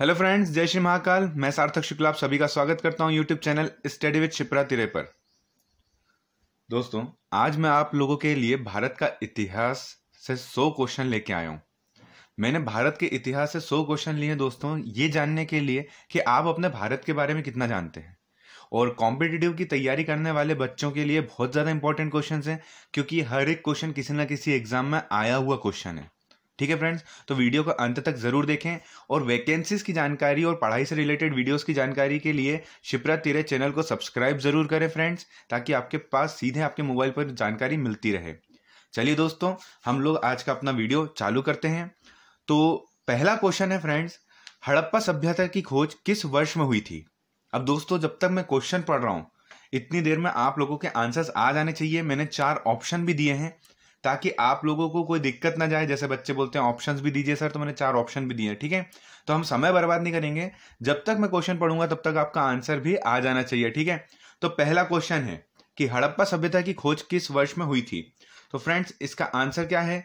hello friends जय श्री महाकाल मैं सार्थक शुक्ला आप सभी का स्वागत करता हूं YouTube channel study with Shipra तिरे पर दोस्तों आज मैं आप लोगों के लिए भारत का इतिहास से सौ क्वेश्चन लेके आया हूँ मैंने भारत के इतिहास से सौ क्वेश्चन लिए दोस्तों ये जानने के लिए कि आप अपने भारत के बारे में कितना जानते हैं और कॉम्पिटिटिव की तैयारी करने वाले बच्चों के लिए बहुत ज़्यादा इंपॉर्टेंट क्वेश्चन हैं क्योंकि हर एक क्वेश्चन किसी ना किसी एग्जाम में आया हुआ क्वेश्चन है ठीक है फ्रेंड्स तो वीडियो को अंत तक जरूर देखें और वैकेंसीज की जानकारी और पढ़ाई से रिलेटेड वीडियोस की जानकारी के लिए शिप्रा तिरे चैनल को सब्सक्राइब जरूर करें फ्रेंड्स ताकि आपके पास सीधे आपके मोबाइल पर जानकारी मिलती रहे चलिए दोस्तों हम लोग आज का अपना वीडियो चालू करते हैं तो पहला क्वेश्चन है फ्रेंड्स हड़प्पा सभ्यता की खोज किस वर्ष में हुई थी अब दोस्तों जब तक मैं क्वेश्चन पढ़ रहा हूँ इतनी देर में आप लोगों के आंसर्स आ जाने चाहिए मैंने चार ऑप्शन भी दिए हैं ताकि आप लोगों को कोई दिक्कत ना जाए जैसे बच्चे बोलते हैं ऑप्शंस भी दीजिए सर तो मैंने चार ऑप्शन भी दिए ठीक है तो हम समय बर्बाद नहीं करेंगे जब तक मैं क्वेश्चन पढ़ूंगा तब तक आपका आंसर भी आ जाना चाहिए ठीक है तो पहला क्वेश्चन है कि हड़प्पा सभ्यता की खोज किस वर्ष में हुई थी तो फ्रेंड्स इसका आंसर क्या है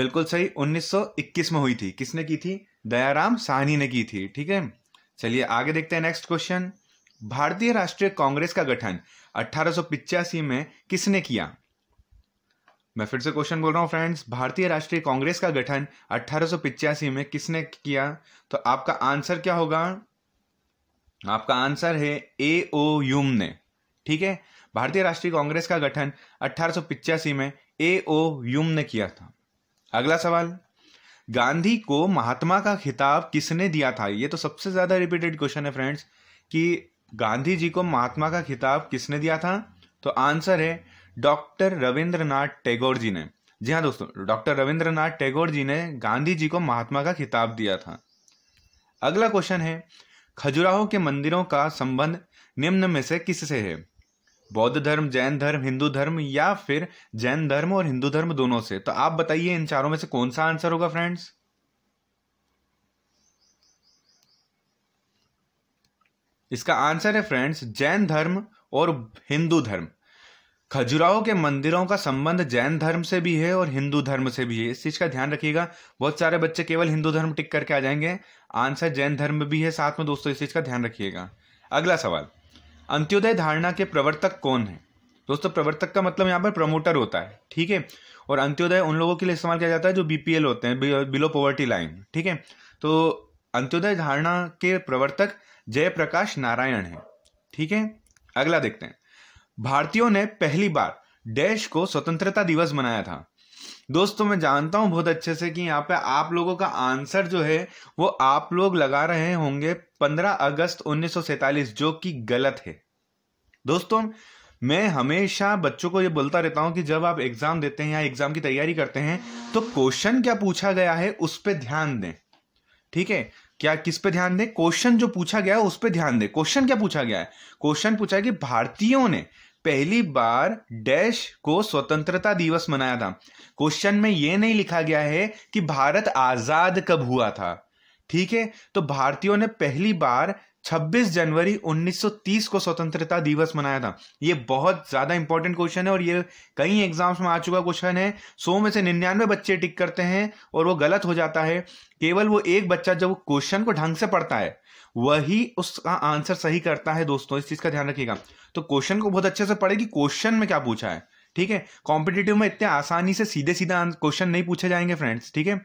बिल्कुल सही 1921 में हुई थी किसने की थी दयाराम साहनी ने की थी ठीक है चलिए आगे देखते हैं नेक्स्ट क्वेश्चन भारतीय राष्ट्रीय कांग्रेस का गठन अठारह में किसने किया मैं फिर से क्वेश्चन बोल रहा हूँ फ्रेंड्स भारतीय राष्ट्रीय कांग्रेस का गठन अठारह में किसने किया तो आपका आंसर क्या होगा आपका आंसर है ए ओ यूम ने ठीक है भारतीय राष्ट्रीय कांग्रेस का गठन अठारह में ए ओ यूम ने किया था अगला सवाल गांधी को महात्मा का खिताब किसने दिया था ये तो सबसे ज़्यादा रिपीटेड क्वेश्चन है फ्रेंड्स कि गांधी जी को महात्मा का खिताब किसने दिया था तो आंसर है डॉक्टर रविंद्रनाथ टैगोर जी ने जी हाँ दोस्तों डॉक्टर रविंद्रनाथ टैगोर जी ने गांधी जी को महात्मा का खिताब दिया था अगला क्वेश्चन है खजुराहो के मंदिरों का संबंध निम्न में से किससे है बौद्ध धर्म जैन धर्म हिंदू धर्म या फिर जैन धर्म और हिंदू धर्म दोनों से तो आप बताइए इन चारों में से कौन सा आंसर होगा फ्रेंड्स इसका आंसर है फ्रेंड्स जैन धर्म और हिंदू धर्म खजुराहो के मंदिरों का संबंध जैन धर्म से भी है और हिंदू धर्म से भी है इस चीज़ का ध्यान रखिएगा बहुत सारे बच्चे केवल हिंदू धर्म टिक करके आ जाएंगे आंसर जैन धर्म भी है साथ में दोस्तों इस चीज़ का ध्यान रखिएगा अगला सवाल अंत्योदय धारणा के प्रवर्तक कौन है दोस्तों प्रवर्तक का मतलब यहाँ पर प्रमोटर होता है ठीक है और अंत्योदय उन लोगों के लिए इस्तेमाल किया जाता है जो बीपीएल होते हैं बिलो पॉवर्टी लाइन ठीक है तो अंत्योदय धारणा के प्रवर्तक जयप्रकाश नारायण है ठीक है अगला देखते हैं भारतीयों ने पहली बार डैश को स्वतंत्रता दिवस मनाया था दोस्तों मैं जानता हूं बहुत अच्छे से कि यहाँ पे आप लोगों का आंसर जो है वो आप लोग लगा रहे होंगे 15 अगस्त 1947 जो कि गलत है दोस्तों मैं हमेशा बच्चों को ये बोलता रहता हूं कि जब आप एग्ज़ाम देते हैं या एग्ज़ाम की तैयारी करते हैं तो क्वेश्चन क्या पूछा गया है उस पर ध्यान दें ठीक है क्या किस पे ध्यान दें क्वेश्चन जो पूछा गया है उस पर ध्यान दें क्वेश्चन क्या पूछा गया है क्वेश्चन पूछा है कि भारतीयों ने पहली बार डैश को स्वतंत्रता दिवस मनाया था क्वेश्चन में यह नहीं लिखा गया है कि भारत आजाद कब हुआ था ठीक है तो भारतीयों ने पहली बार 26 जनवरी 1930 को स्वतंत्रता दिवस मनाया था यह बहुत ज्यादा इंपॉर्टेंट क्वेश्चन है और ये कई एग्जाम्स में आ चुका क्वेश्चन है सौ में से निन्यानवे बच्चे टिक करते हैं और वो गलत हो जाता है केवल वो एक बच्चा जब क्वेश्चन को ढंग से पढ़ता है वही उसका आंसर सही करता है दोस्तों इस चीज़ का ध्यान रखिएगा तो क्वेश्चन को बहुत अच्छे से पढ़े कि क्वेश्चन में क्या पूछा है ठीक है कॉम्पिटेटिव में इतने आसानी से सीधे सीधा क्वेश्चन नहीं पूछे जाएंगे फ्रेंड्स ठीक है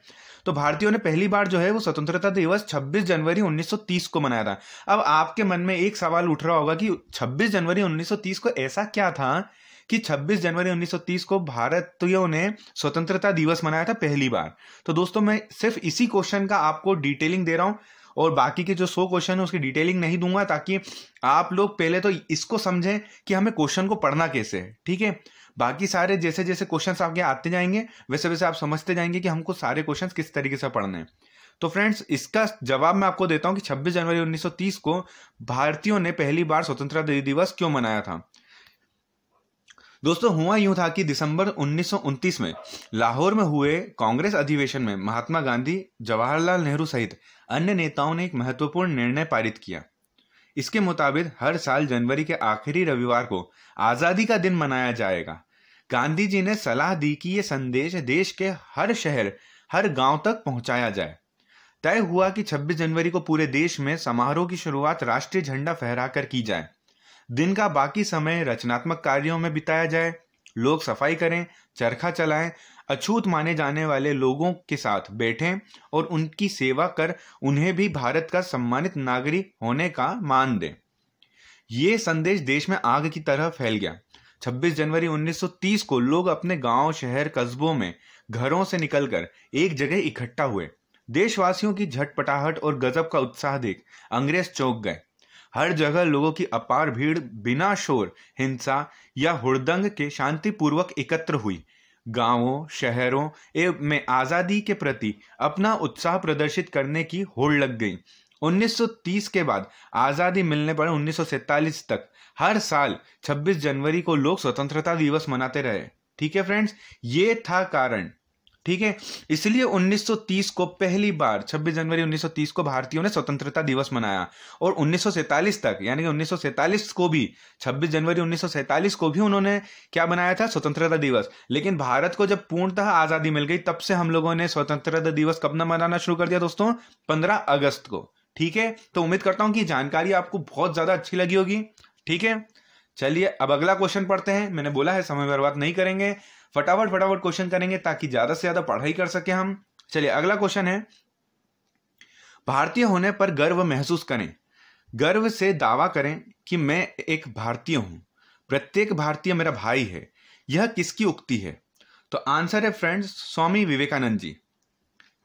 तो भारतीयों ने पहली बार जो है वो स्वतंत्रता दिवस 26 जनवरी 1930 को मनाया था अब आपके मन में एक सवाल उठ रहा होगा कि 26 जनवरी 1930 को ऐसा क्या था कि 26 जनवरी 1930 को भारतीयों ने स्वतंत्रता दिवस मनाया था पहली बार तो दोस्तों मैं सिर्फ इसी क्वेश्चन का आपको डिटेलिंग दे रहा हूं और बाकी के जो सौ क्वेश्चन है उसकी डिटेलिंग नहीं दूंगा ताकि आप लोग पहले तो इसको समझें कि हमें क्वेश्चन को पढ़ना कैसे है ठीक है बाकी सारे जैसे जैसे क्वेश्चन आपके आते जाएंगे वैसे वैसे आप समझते जाएंगे कि हमको सारे क्वेश्चन किस तरीके से पढ़ने हैं तो फ्रेंड्स इसका जवाब मैं आपको देता हूं कि 26 जनवरी 1930 को भारतीयों ने पहली बार स्वतंत्रता दिवस क्यों मनाया था दोस्तों हुआ यूं था कि दिसंबर उन्नीस में लाहौर में हुए कांग्रेस अधिवेशन में महात्मा गांधी जवाहरलाल नेहरू सहित अन्य नेताओं ने एक महत्वपूर्ण निर्णय पारित किया इसके मुताबिक हर साल जनवरी के आखिरी रविवार को आज़ादी का दिन मनाया जाएगा गांधी जी ने सलाह दी कि यह संदेश देश के हर शहर हर गांव तक पहुंचाया जाए तय हुआ कि 26 जनवरी को पूरे देश में समारोह की शुरुआत राष्ट्रीय झंडा फहराकर की जाए दिन का बाकी समय रचनात्मक कार्यों में बिताया जाए लोग सफाई करें चरखा चलाएं अछूत माने जाने वाले लोगों के साथ बैठें और उनकी सेवा कर उन्हें भी भारत का सम्मानित नागरिक होने का मान दें ये संदेश देश में आग की तरह फैल गया 26 जनवरी 1930 को लोग अपने गांव, शहर कस्बों में घरों से निकलकर एक जगह इकट्ठा हुए देशवासियों की झटपटाहट और गजब का उत्साह देख अंग्रेज चौंक गए हर जगह लोगों की अपार भीड़ बिना शोर हिंसा या हुड़दंग के शांतिपूर्वक एकत्र हुई गांवों शहरों एवं में आज़ादी के प्रति अपना उत्साह प्रदर्शित करने की होड़ लग गई 1930 के बाद आज़ादी मिलने पर 1947 तक हर साल 26 जनवरी को लोग स्वतंत्रता दिवस मनाते रहे ठीक है फ्रेंड्स ये था कारण ठीक है इसलिए 1930 को पहली बार 26 जनवरी 1930 को भारतीयों ने स्वतंत्रता दिवस मनाया और 1947 तक यानी कि 1947 को भी 26 जनवरी 1947 को भी उन्होंने क्या बनाया था स्वतंत्रता दिवस लेकिन भारत को जब पूर्णतः आज़ादी मिल गई तब से हम लोगों ने स्वतंत्रता दिवस कब मनाना शुरू कर दिया दोस्तों पंद्रह अगस्त को ठीक है तो उम्मीद करता हूं कि जानकारी आपको बहुत ज़्यादा अच्छी लगी होगी ठीक है चलिए अब अगला क्वेश्चन पढ़ते हैं मैंने बोला है समय बर्बाद नहीं करेंगे फटाफट फटाफट क्वेश्चन करेंगे ताकि ज्यादा से ज्यादा पढ़ाई कर सके हम चलिए अगला क्वेश्चन है भारतीय होने पर गर्व महसूस करें गर्व से दावा करें कि मैं एक भारतीय हूं प्रत्येक भारतीय मेरा भाई है यह किसकी उक्ति है तो आंसर है फ्रेंड्स स्वामी विवेकानंद जी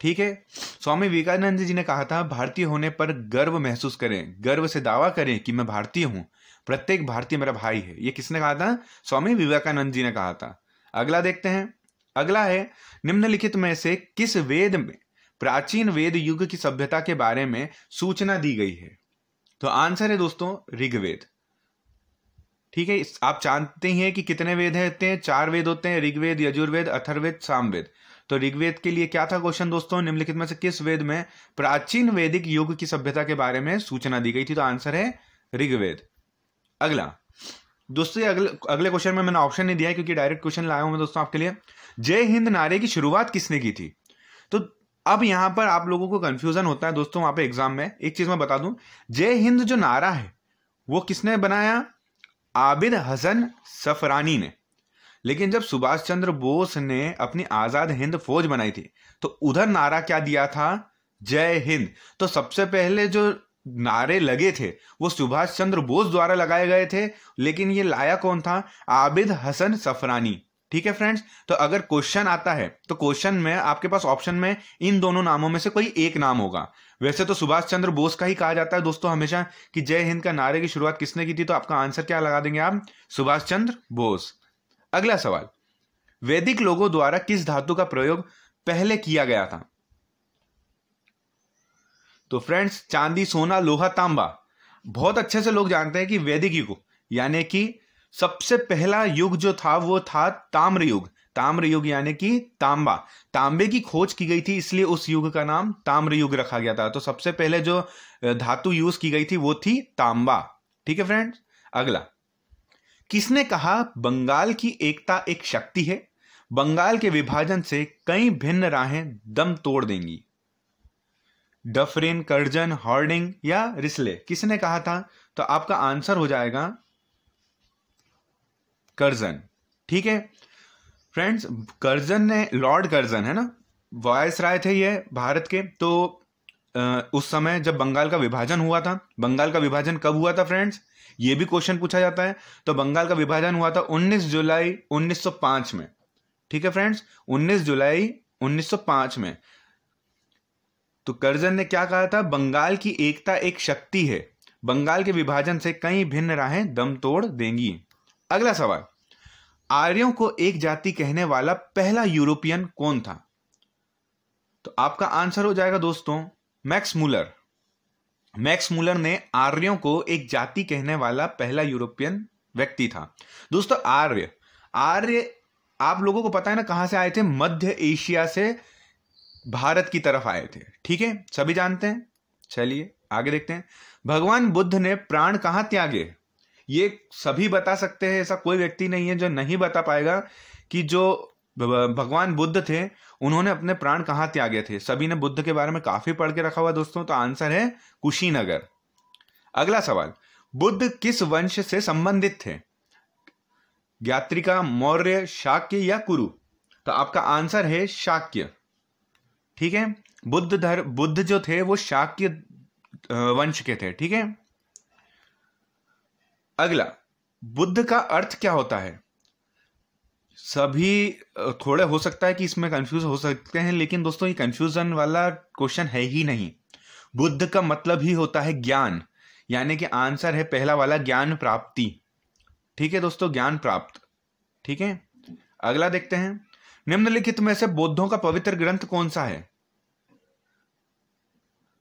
ठीक है स्वामी विवेकानंद जी ने कहा था भारतीय होने पर गर्व महसूस करें गर्व से दावा करें कि मैं भारतीय हूं प्रत्येक भारतीय मेरा भाई है ये किसने कहा था स्वामी विवेकानंद जी ने कहा था अगला देखते हैं अगला है निम्नलिखित में से किस वेद में प्राचीन वेद युग की सभ्यता के बारे में सूचना दी गई है तो आंसर है दोस्तों ऋग्वेद ठीक है आप जानते ही हैं कि कितने वेद होते हैं चार वेद होते हैं ऋग्वेद यजुर्वेद अथर्वेद सामवेद तो ऋग्वेद के लिए क्या था क्वेश्चन दोस्तों निम्नलिखित में से किस वेद में प्राचीन वैदिक युग की सभ्यता के बारे में सूचना दी गई थी तो आंसर है ऋग्वेद अगला दोस्तों अगले अगले क्वेश्चन में मैंने ऑप्शन नहीं दिया क्योंकि डायरेक्ट क्वेश्चन लाया हूं मैं दोस्तों आपके लिए जय हिंद नारे की शुरुआत किसने की थी तो अब यहां पर आप लोगों को कंफ्यूजन होता है दोस्तों वहां पे एग्जाम में एक चीज़ मैं बता दूं जय हिंद जो नारा है वो किसने बनाया आबिद हसन सफरानी ने लेकिन जब सुभाष चंद्र बोस ने अपनी आज़ाद हिंद फौज बनाई थी तो उधर नारा क्या दिया था जय हिंद तो सबसे पहले जो नारे लगे थे वो सुभाष चंद्र बोस द्वारा लगाए गए थे लेकिन ये लाया कौन था आबिद हसन सफरानी ठीक है फ्रेंड्स तो अगर क्वेश्चन आता है तो क्वेश्चन में आपके पास ऑप्शन में इन दोनों नामों में से कोई एक नाम होगा वैसे तो सुभाष चंद्र बोस का ही कहा जाता है दोस्तों हमेशा कि जय हिंद का नारे की शुरुआत किसने की थी तो आपका आंसर क्या लगा देंगे आप सुभाष चंद्र बोस अगला सवाल वैदिक लोगों द्वारा किस धातु का प्रयोग पहले किया गया था तो फ्रेंड्स चांदी सोना लोहा तांबा बहुत अच्छे से लोग जानते हैं कि वैदिक युग यानी कि सबसे पहला युग जो था वो था ताम्र युग ताम्र युग यानी कि तांबा तांबे की खोज की गई थी इसलिए उस युग का नाम ताम्र युग रखा गया था तो सबसे पहले जो धातु यूज की गई थी वो थी तांबा ठीक है फ्रेंड्स अगला किसने कहा बंगाल की एकता एक शक्ति है बंगाल के विभाजन से कई भिन्न राहें दम तोड़ देंगी डफरिन कर्जन हॉर्डिंग या रिसले किसने कहा था तो आपका आंसर हो जाएगा कर्जन ठीक है फ्रेंड्स कर्जन ने लॉर्ड कर्जन है ना वॉयस राय थे ये भारत के तो उस समय जब बंगाल का विभाजन हुआ था बंगाल का विभाजन कब हुआ था फ्रेंड्स ये भी क्वेश्चन पूछा जाता है तो बंगाल का विभाजन हुआ था 19 जुलाई 1905 में ठीक है फ्रेंड्स 19 जुलाई 1905 में तो करजन ने क्या कहा था बंगाल की एकता एक शक्ति है बंगाल के विभाजन से कई भिन्न राहें दम तोड़ देंगी अगला सवाल आर्यों को एक जाति कहने वाला पहला यूरोपियन कौन था तो आपका आंसर हो जाएगा दोस्तों मैक्स मूलर मैक्स मूलर ने आर्यों को एक जाति कहने वाला पहला यूरोपियन व्यक्ति था दोस्तों आर्य आर्य आप लोगों को पता है ना कहां से आए थे मध्य एशिया से भारत की तरफ आए थे ठीक है सभी जानते हैं चलिए आगे देखते हैं भगवान बुद्ध ने प्राण कहाँ त्यागे ये सभी बता सकते हैं ऐसा कोई व्यक्ति नहीं है जो नहीं बता पाएगा कि जो भगवान बुद्ध थे उन्होंने अपने प्राण कहाँ त्यागे थे सभी ने बुद्ध के बारे में काफी पढ़ के रखा हुआ दोस्तों तो आंसर है कुशीनगर अगला सवाल बुद्ध किस वंश से संबंधित थे ज्ञात्रिका मौर्य शाक्य या कुरु तो आपका आंसर है शाक्य ठीक है बुद्ध धर्म बुद्ध जो थे वो शाक्य वंश के थे ठीक है अगला बुद्ध का अर्थ क्या होता है सभी थोड़े हो सकता है कि इसमें कंफ्यूज हो सकते हैं लेकिन दोस्तों ये कंफ्यूजन वाला क्वेश्चन है ही नहीं बुद्ध का मतलब ही होता है ज्ञान यानी कि आंसर है पहला वाला ज्ञान प्राप्ति ठीक है दोस्तों ज्ञान प्राप्त ठीक है अगला देखते हैं निम्नलिखित में से बौद्धों का पवित्र ग्रंथ कौन सा है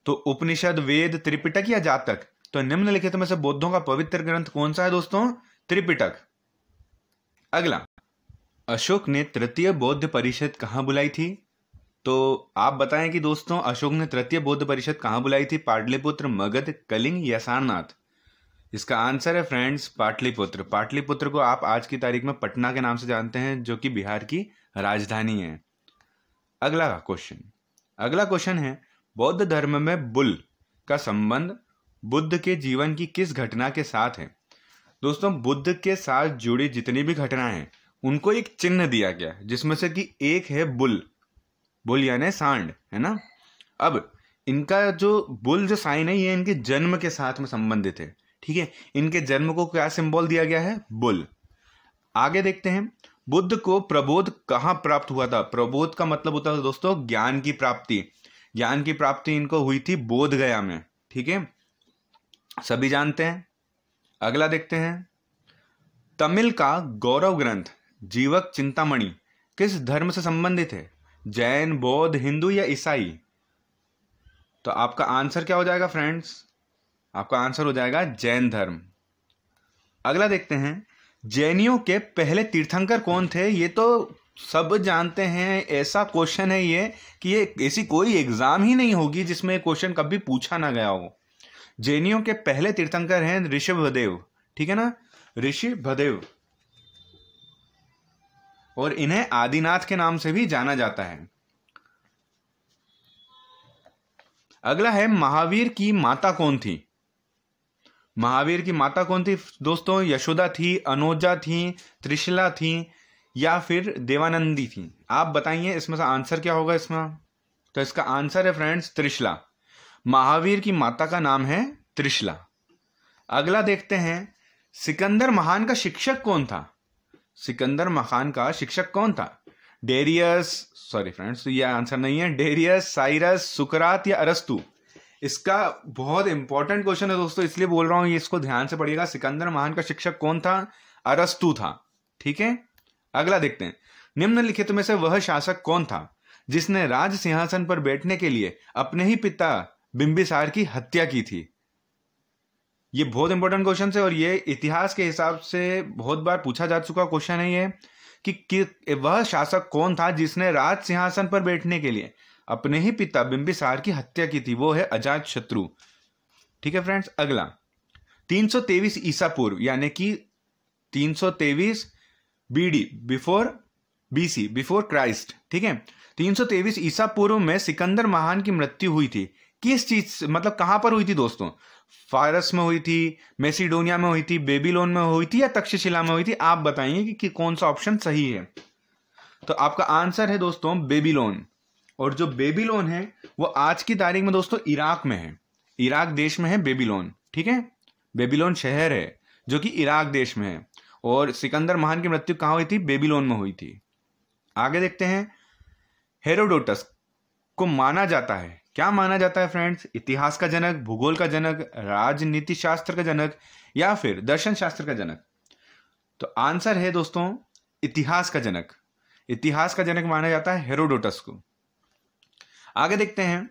तो उपनिषद वेद त्रिपिटक या जातक तो निम्नलिखित में से बौद्धों का पवित्र ग्रंथ कौन सा है दोस्तों त्रिपिटक अगला अशोक ने तृतीय बौद्ध परिषद कहां बुलाई थी तो आप बताएं कि दोस्तों अशोक ने तृतीय बौद्ध परिषद कहां बुलाई थी पाटलिपुत्र मगध कलिंग या सारनाथ इसका आंसर है फ्रेंड्स पाटलिपुत्र पाटलिपुत्र को आप आज की तारीख में पटना के नाम से जानते हैं जो कि बिहार की राजधानी है अगला क्वेश्चन अगला क्वेश्चन है बौद्ध धर्म में बुल का संबंध बुद्ध के जीवन की किस घटना के साथ है दोस्तों बुद्ध के साथ जुड़ी जितनी भी घटनाएं हैं उनको एक चिन्ह दिया गया जिसमें से कि एक है बुल बुल यानी सांड है ना अब इनका जो बुल जो साइन है ये इनके जन्म के साथ में संबंधित है ठीक है इनके जन्म को क्या सिंबल दिया गया है बुल आगे देखते हैं बुद्ध को प्रबोध कहाँ प्राप्त हुआ था प्रबोध का मतलब होता था दोस्तों ज्ञान की प्राप्ति ज्ञान की प्राप्ति इनको हुई थी बोध गया में ठीक है सभी जानते हैं अगला देखते हैं तमिल का गौरव ग्रंथ जीवक चिंतामणि किस धर्म से संबंधित है जैन बौद्ध हिंदू या ईसाई तो आपका आंसर क्या हो जाएगा फ्रेंड्स आपका आंसर हो जाएगा जैन धर्म अगला देखते हैं जैनियों के पहले तीर्थंकर कौन थे ये तो सब जानते हैं ऐसा क्वेश्चन है ये कि ये ऐसी कोई एग्ज़ाम ही नहीं होगी जिसमें क्वेश्चन कभी पूछा ना गया हो जैनियों के पहले तीर्थंकर हैं भदेव ठीक है ना ऋषि भदेव और इन्हें आदिनाथ के नाम से भी जाना जाता है अगला है महावीर की माता कौन थी महावीर की माता कौन थी दोस्तों यशोदा थी अनोजा थी त्रिशला थी या फिर देवानंदी थी आप बताइए इसमें से आंसर क्या होगा इसमें तो इसका आंसर है फ्रेंड्स त्रिशला महावीर की माता का नाम है त्रिशला अगला देखते हैं सिकंदर महान का शिक्षक कौन था सिकंदर महान का शिक्षक कौन था डेरियस सॉरी फ्रेंड्स तो यह आंसर नहीं है डेरियस साइरस सुकरात या अरस्तु इसका बहुत इंपॉर्टेंट क्वेश्चन है दोस्तों इसलिए बोल रहा हूँ ये इसको ध्यान से पढ़िएगा सिकंदर महान का शिक्षक कौन था अरस्तु था ठीक है अगला देखते हैं निम्नलिखित में से वह शासक कौन था जिसने राज सिंहासन पर बैठने के लिए अपने ही पिता बिंबिसार की हत्या की थी ये बहुत इंपॉर्टेंट क्वेश्चन है और ये इतिहास के हिसाब से बहुत बार पूछा जा चुका क्वेश्चन है ये कि, कि वह शासक कौन था जिसने राज सिंहासन पर बैठने के लिए अपने ही पिता बिंबिसार की हत्या की थी वो है अजात शत्रु ठीक है फ्रेंड्स अगला 323 ईसा पूर्व यानी कि 323 BD before BC before Christ ठीक है 323 ईसा पूर्व में सिकंदर महान की मृत्यु हुई थी किस चीज मतलब कहां पर हुई थी दोस्तों फारस में हुई थी मेसिडोनिया में हुई थी बेबीलोन में हुई थी या तक्षशिला में हुई थी आप बताइए कि, कि कौन सा ऑप्शन सही है तो आपका आंसर है दोस्तों बेबीलोन और जो बेबीलोन है वो आज की तारीख में दोस्तों इराक में है इराक देश में है बेबीलोन ठीक है बेबीलोन शहर है जो कि इराक देश में है और सिकंदर महान की मृत्यु कहाँ हुई थी बेबीलोन में हुई थी आगे देखते हैं हेरोडोटस को माना जाता है क्या माना जाता है फ्रेंड्स इतिहास का जनक भूगोल का जनक राजनीति शास्त्र का जनक या फिर दर्शन शास्त्र का जनक तो आंसर है दोस्तों इतिहास का जनक इतिहास का जनक माना जाता है हेरोडोटस को आगे देखते हैं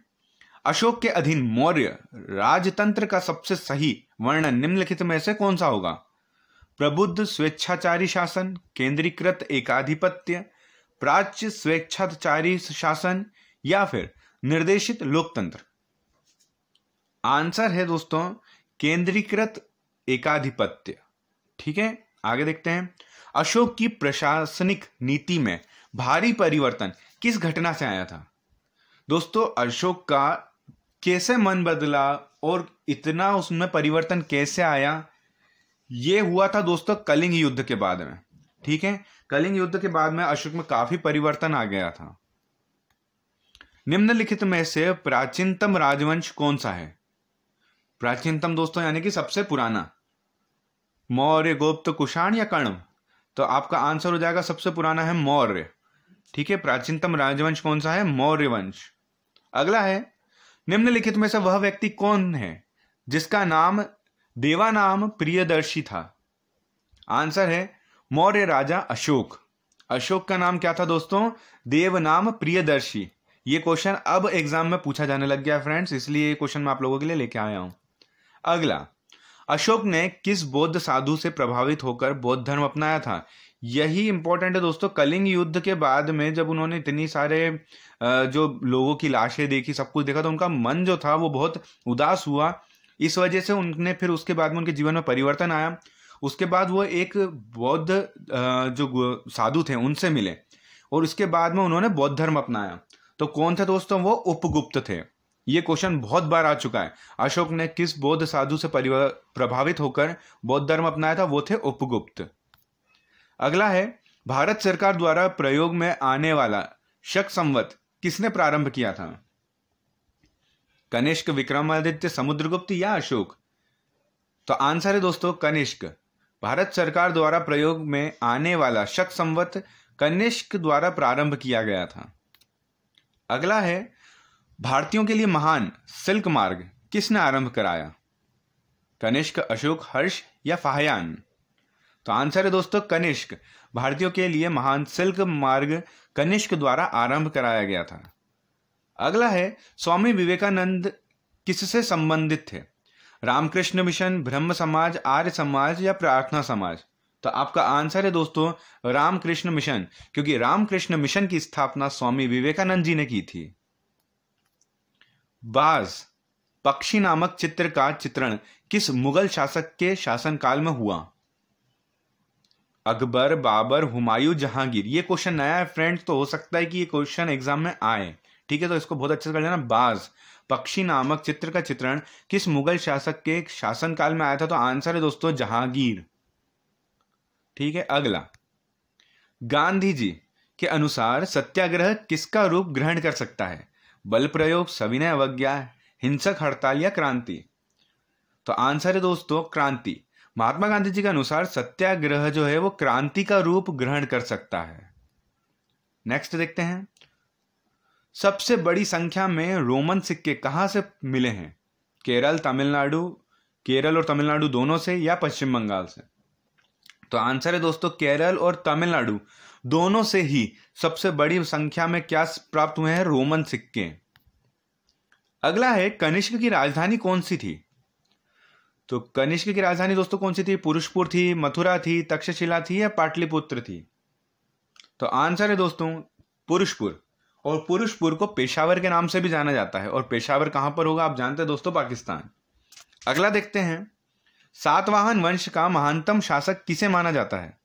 अशोक के अधीन मौर्य राजतंत्र का सबसे सही वर्णन निम्नलिखित में से कौन सा होगा प्रबुद्ध स्वेच्छाचारी शासन केंद्रीकृत एकाधिपत्य प्राच्य स्वेच्छाचारी शासन या फिर निर्देशित लोकतंत्र आंसर है दोस्तों केंद्रीकृत एकाधिपत्य ठीक है आगे देखते हैं अशोक की प्रशासनिक नीति में भारी परिवर्तन किस घटना से आया था दोस्तों अशोक का कैसे मन बदला और इतना उसमें परिवर्तन कैसे आया ये हुआ था दोस्तों कलिंग युद्ध के बाद में ठीक है कलिंग युद्ध के बाद में अशोक में काफी परिवर्तन आ गया था निम्नलिखित में से प्राचीनतम राजवंश कौन सा है प्राचीनतम दोस्तों यानी कि सबसे पुराना मौर्य गुप्त कुषाण या कर्ण तो आपका आंसर हो जाएगा सबसे पुराना है मौर्य ठीक है प्राचीनतम राजवंश कौन सा है मौर्य वंश अगला है निम्नलिखित में से वह व्यक्ति कौन है जिसका नाम देवानाम प्रियदर्शी था आंसर है मौर्य राजा अशोक अशोक का नाम क्या था दोस्तों देवनाम प्रियदर्शी ये क्वेश्चन अब एग्जाम में पूछा जाने लग गया फ्रेंड्स इसलिए ये क्वेश्चन मैं आप लोगों के लिए लेके आया हूं अगला अशोक ने किस बौद्ध साधु से प्रभावित होकर बौद्ध धर्म अपनाया था यही इम्पोर्टेंट है दोस्तों कलिंग युद्ध के बाद में जब उन्होंने इतनी सारे जो लोगों की लाशें देखी सब कुछ देखा तो उनका मन जो था वो बहुत उदास हुआ इस वजह से उनने फिर उसके बाद में उनके जीवन में परिवर्तन आया उसके बाद वो एक बौद्ध जो साधु थे उनसे मिले और उसके बाद में उन्होंने बौद्ध धर्म अपनाया तो कौन थे दोस्तों वो उपगुप्त थे ये क्वेश्चन बहुत बार आ चुका है अशोक ने किस बौद्ध साधु से प्रभावित होकर बौद्ध धर्म अपनाया था वो थे उपगुप्त अगला है भारत सरकार द्वारा प्रयोग में आने वाला शक संवत किसने प्रारंभ किया था कनिष्क विक्रमादित्य समुद्रगुप्त या अशोक तो आंसर है दोस्तों कनिष्क भारत सरकार द्वारा प्रयोग में आने वाला शक संवत कनिष्क द्वारा प्रारंभ किया गया था अगला है भारतीयों के लिए महान सिल्क मार्ग किसने आरंभ कराया कनिष्क अशोक हर्ष या फाहयान तो आंसर है दोस्तों कनिष्क भारतीयों के लिए महान सिल्क मार्ग कनिष्क द्वारा आरंभ कराया गया था अगला है स्वामी विवेकानंद किससे संबंधित थे रामकृष्ण मिशन ब्रह्म समाज आर्य समाज या प्रार्थना समाज तो आपका आंसर है दोस्तों रामकृष्ण मिशन क्योंकि रामकृष्ण मिशन की स्थापना स्वामी विवेकानंद जी ने की थी बाज पक्षी नामक चित्र का चित्रण किस मुगल शासक के शासनकाल में हुआ अकबर बाबर हुमायूं जहांगीर ये क्वेश्चन नया है फ्रेंड्स तो हो सकता है कि ये क्वेश्चन एग्जाम में आए ठीक है तो इसको बहुत अच्छे से कर लेना बाज पक्षी नामक चित्र का चित्रण किस मुगल शासक के शासन काल में आया था तो आंसर है दोस्तों जहांगीर ठीक है अगला गांधी जी के अनुसार सत्याग्रह किसका रूप ग्रहण कर सकता है बल प्रयोग सविनय अवज्ञा हिंसक हड़ताल या क्रांति तो आंसर है दोस्तों क्रांति महात्मा गांधी जी के अनुसार सत्याग्रह जो है वो क्रांति का रूप ग्रहण कर सकता है नेक्स्ट देखते हैं सबसे बड़ी संख्या में रोमन सिक्के कहां से मिले हैं केरल तमिलनाडु केरल और तमिलनाडु दोनों से या पश्चिम बंगाल से तो आंसर है दोस्तों केरल और तमिलनाडु दोनों से ही सबसे बड़ी संख्या में क्या प्राप्त हुए हैं रोमन सिक्के अगला है कनिष्क की राजधानी कौन सी थी तो कनिष्क की राजधानी दोस्तों कौन सी थी पुरुषपुर थी मथुरा थी तक्षशिला थी या पाटलिपुत्र थी तो आंसर है दोस्तों पुरुषपुर और पुरुषपुर को पेशावर के नाम से भी जाना जाता है और पेशावर कहां पर होगा आप जानते हैं दोस्तों पाकिस्तान अगला देखते हैं सातवाहन वंश का महानतम शासक किसे माना जाता है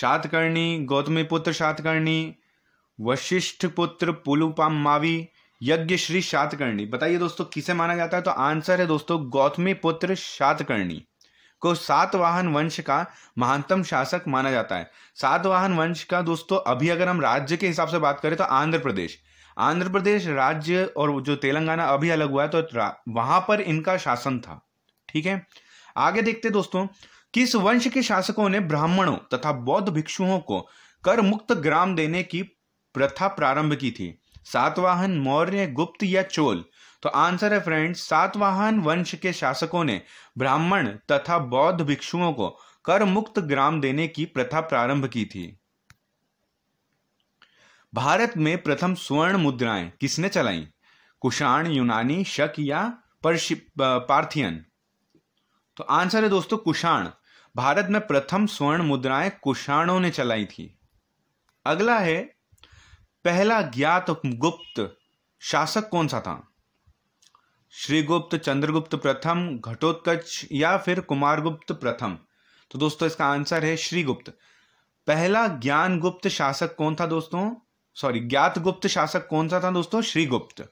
सातकर्णी गौतमी पुत्र सातकर्णी वशिष्ठ पुत्र मावी यज्ञ श्री शातकर्णी बताइए दोस्तों किसे माना जाता है तो आंसर है दोस्तों गौतमी पुत्र शातकर्णी को सातवाहन वंश का महानतम शासक माना जाता है सातवाहन वंश का दोस्तों अभी अगर हम राज्य के हिसाब से बात करें तो आंध्र प्रदेश आंध्र प्रदेश राज्य और जो तेलंगाना अभी अलग हुआ है तो वहां पर इनका शासन था ठीक है आगे देखते दोस्तों किस वंश के शासकों ने ब्राह्मणों तथा बौद्ध भिक्षुओं को कर मुक्त ग्राम देने की प्रथा प्रारंभ की थी सातवाहन मौर्य गुप्त या चोल तो आंसर है फ्रेंड्स सातवाहन वंश के शासकों ने ब्राह्मण तथा बौद्ध भिक्षुओं को कर मुक्त ग्राम देने की प्रथा प्रारंभ की थी भारत में प्रथम स्वर्ण मुद्राएं किसने चलाई कुषाण यूनानी शक या पार्थियन तो आंसर है दोस्तों कुषाण भारत में प्रथम स्वर्ण मुद्राएं कुषाणों ने चलाई थी अगला है पहला ज्ञात गुप्त शासक कौन सा था श्रीगुप्त चंद्रगुप्त प्रथम घटोत्कच या फिर कुमारगुप्त प्रथम तो दोस्तों इसका आंसर है श्रीगुप्त पहला ज्ञान गुप्त शासक कौन था दोस्तों सॉरी ज्ञात गुप्त शासक कौन सा था दोस्तों श्रीगुप्त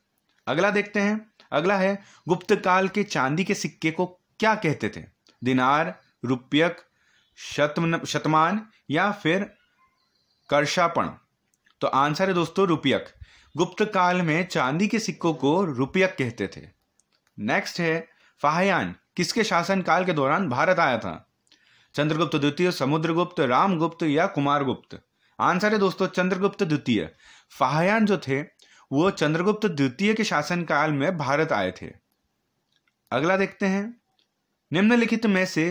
अगला देखते हैं अगला है गुप्त काल के चांदी के सिक्के को क्या कहते थे दिनार रुपयक शतम शतमान या फिर कर्षापण तो आंसर है दोस्तों रुपयक गुप्त काल में चांदी के सिक्कों को रुपयक कहते थे नेक्स्ट है फाहयान किसके शासनकाल के दौरान भारत आया था चंद्रगुप्त द्वितीय समुद्रगुप्त रामगुप्त या कुमारगुप्त आंसर है दोस्तों चंद्रगुप्त द्वितीय फाहयान जो थे वो चंद्रगुप्त द्वितीय के शासनकाल में भारत आए थे अगला देखते हैं निम्नलिखित में से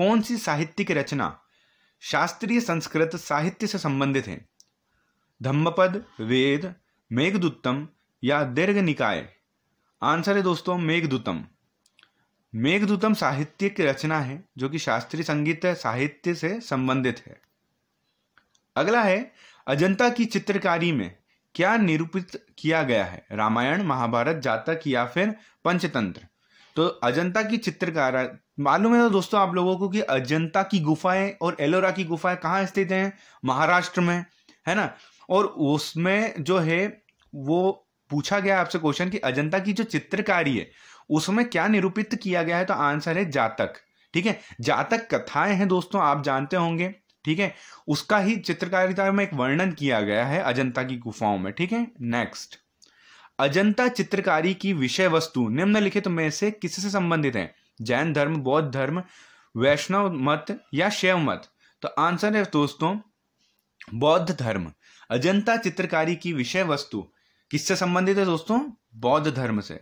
कौन सी साहित्यिक रचना शास्त्रीय संस्कृत साहित्य से संबंधित है धम्मपद वेद मेघदूतम या दीर्घ निकाय आंसर है दोस्तों मेघदूतम मेघदूतम साहित्य की रचना है जो कि शास्त्रीय संगीत साहित्य से संबंधित है अगला है अजंता की चित्रकारी में क्या निरूपित किया गया है रामायण महाभारत जातक या फिर पंचतंत्र तो अजंता की चित्रकार मालूम है तो दोस्तों आप लोगों को कि अजंता की गुफाएं और एलोरा की गुफाएं कहाँ स्थित हैं महाराष्ट्र में है ना और उसमें जो है वो पूछा गया आपसे क्वेश्चन कि अजंता की जो चित्रकारी है उसमें क्या निरूपित किया गया है तो आंसर है जातक ठीक है जातक कथाएं हैं दोस्तों आप जानते होंगे ठीक है उसका ही चित्रकारिता में एक वर्णन किया गया है अजंता की गुफाओं में ठीक है नेक्स्ट अजंता चित्रकारी की विषय वस्तु निम्नलिखित तो में से किससे संबंधित है जैन धर्म बौद्ध धर्म वैष्णव मत या शैव मत तो आंसर है दोस्तों बौद्ध धर्म अजंता चित्रकारी की विषय वस्तु किससे संबंधित है दोस्तों बौद्ध धर्म से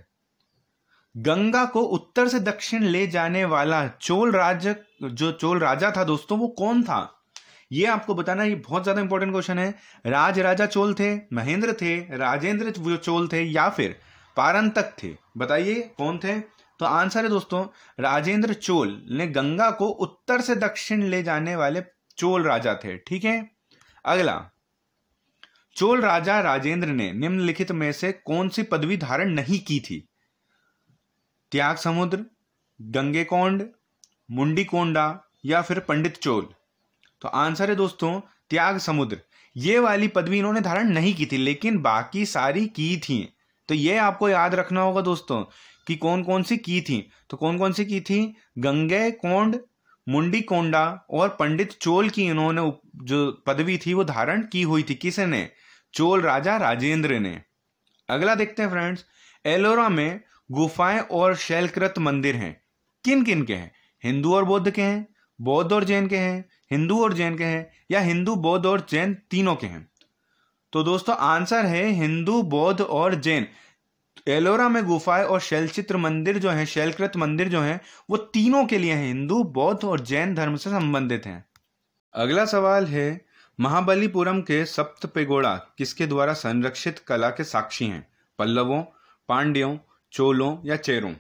गंगा को उत्तर से दक्षिण ले जाने वाला चोल राज जो चोल राजा था दोस्तों वो कौन था ये आपको बताना ये बहुत ज्यादा इंपॉर्टेंट क्वेश्चन है राज राजा चोल थे महेंद्र थे राजेंद्र जो चोल थे या फिर पारंतक थे बताइए कौन थे तो आंसर है दोस्तों राजेंद्र चोल ने गंगा को उत्तर से दक्षिण ले जाने वाले चोल राजा थे ठीक है अगला चोल राजा राजेंद्र ने निम्नलिखित में से कौन सी पदवी धारण नहीं की थी त्याग समुद्र गंगे कोंड मुंडी कोंडा या फिर पंडित चोल तो आंसर है दोस्तों त्याग समुद्र ये वाली पदवी इन्होंने धारण नहीं की थी लेकिन बाकी सारी की थी तो ये आपको याद रखना होगा दोस्तों कि कौन कौन सी की थी तो कौन कौन सी की थी गंगे कोंड मुंडी कोंडा और पंडित चोल की इन्होंने जो पदवी थी वो धारण की हुई थी किसे ने चोल राजा राजेंद्र ने अगला देखते हैं फ्रेंड्स एलोरा में गुफाएं और शैलकृत मंदिर हैं किन किन के हैं हिंदू और बौद्ध के हैं बौद्ध और जैन के हैं हिंदू और जैन के हैं या हिंदू बौद्ध और जैन तीनों के हैं तो दोस्तों आंसर है हिंदू बौद्ध और जैन एलोरा में गुफाएं और शैलचित्र मंदिर जो हैं शैलकृत मंदिर जो हैं वो तीनों के लिए हैं हिंदू बौद्ध और जैन धर्म से संबंधित हैं अगला सवाल है महाबलीपुरम के सप्त पेगोड़ा किसके द्वारा संरक्षित कला के साक्षी हैं पल्लवों पांड्यों चोलों या चेरों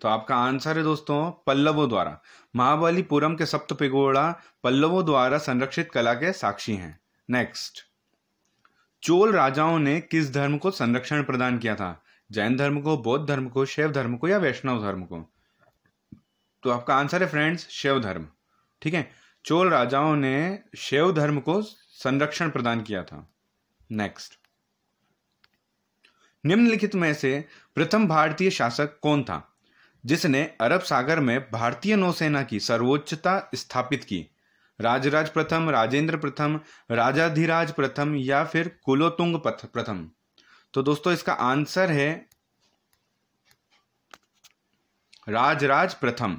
तो आपका आंसर है दोस्तों पल्लवों द्वारा महाबलीपुरम के सप्त पेगोड़ा पल्लवों द्वारा संरक्षित कला के साक्षी हैं नेक्स्ट चोल राजाओं ने किस धर्म को संरक्षण प्रदान किया था जैन धर्म को बौद्ध धर्म को शैव धर्म को या वैष्णव धर्म को तो आपका आंसर है फ्रेंड्स शैव धर्म ठीक है चोल राजाओं ने शैव धर्म को संरक्षण प्रदान किया था नेक्स्ट निम्नलिखित में से प्रथम भारतीय शासक कौन था जिसने अरब सागर में भारतीय नौसेना की सर्वोच्चता स्थापित की राजराज प्रथम राजेंद्र प्रथम राजाधिराज प्रथम या फिर कुलोतुंग प्रथम तो दोस्तों इसका आंसर है राजराज प्रथम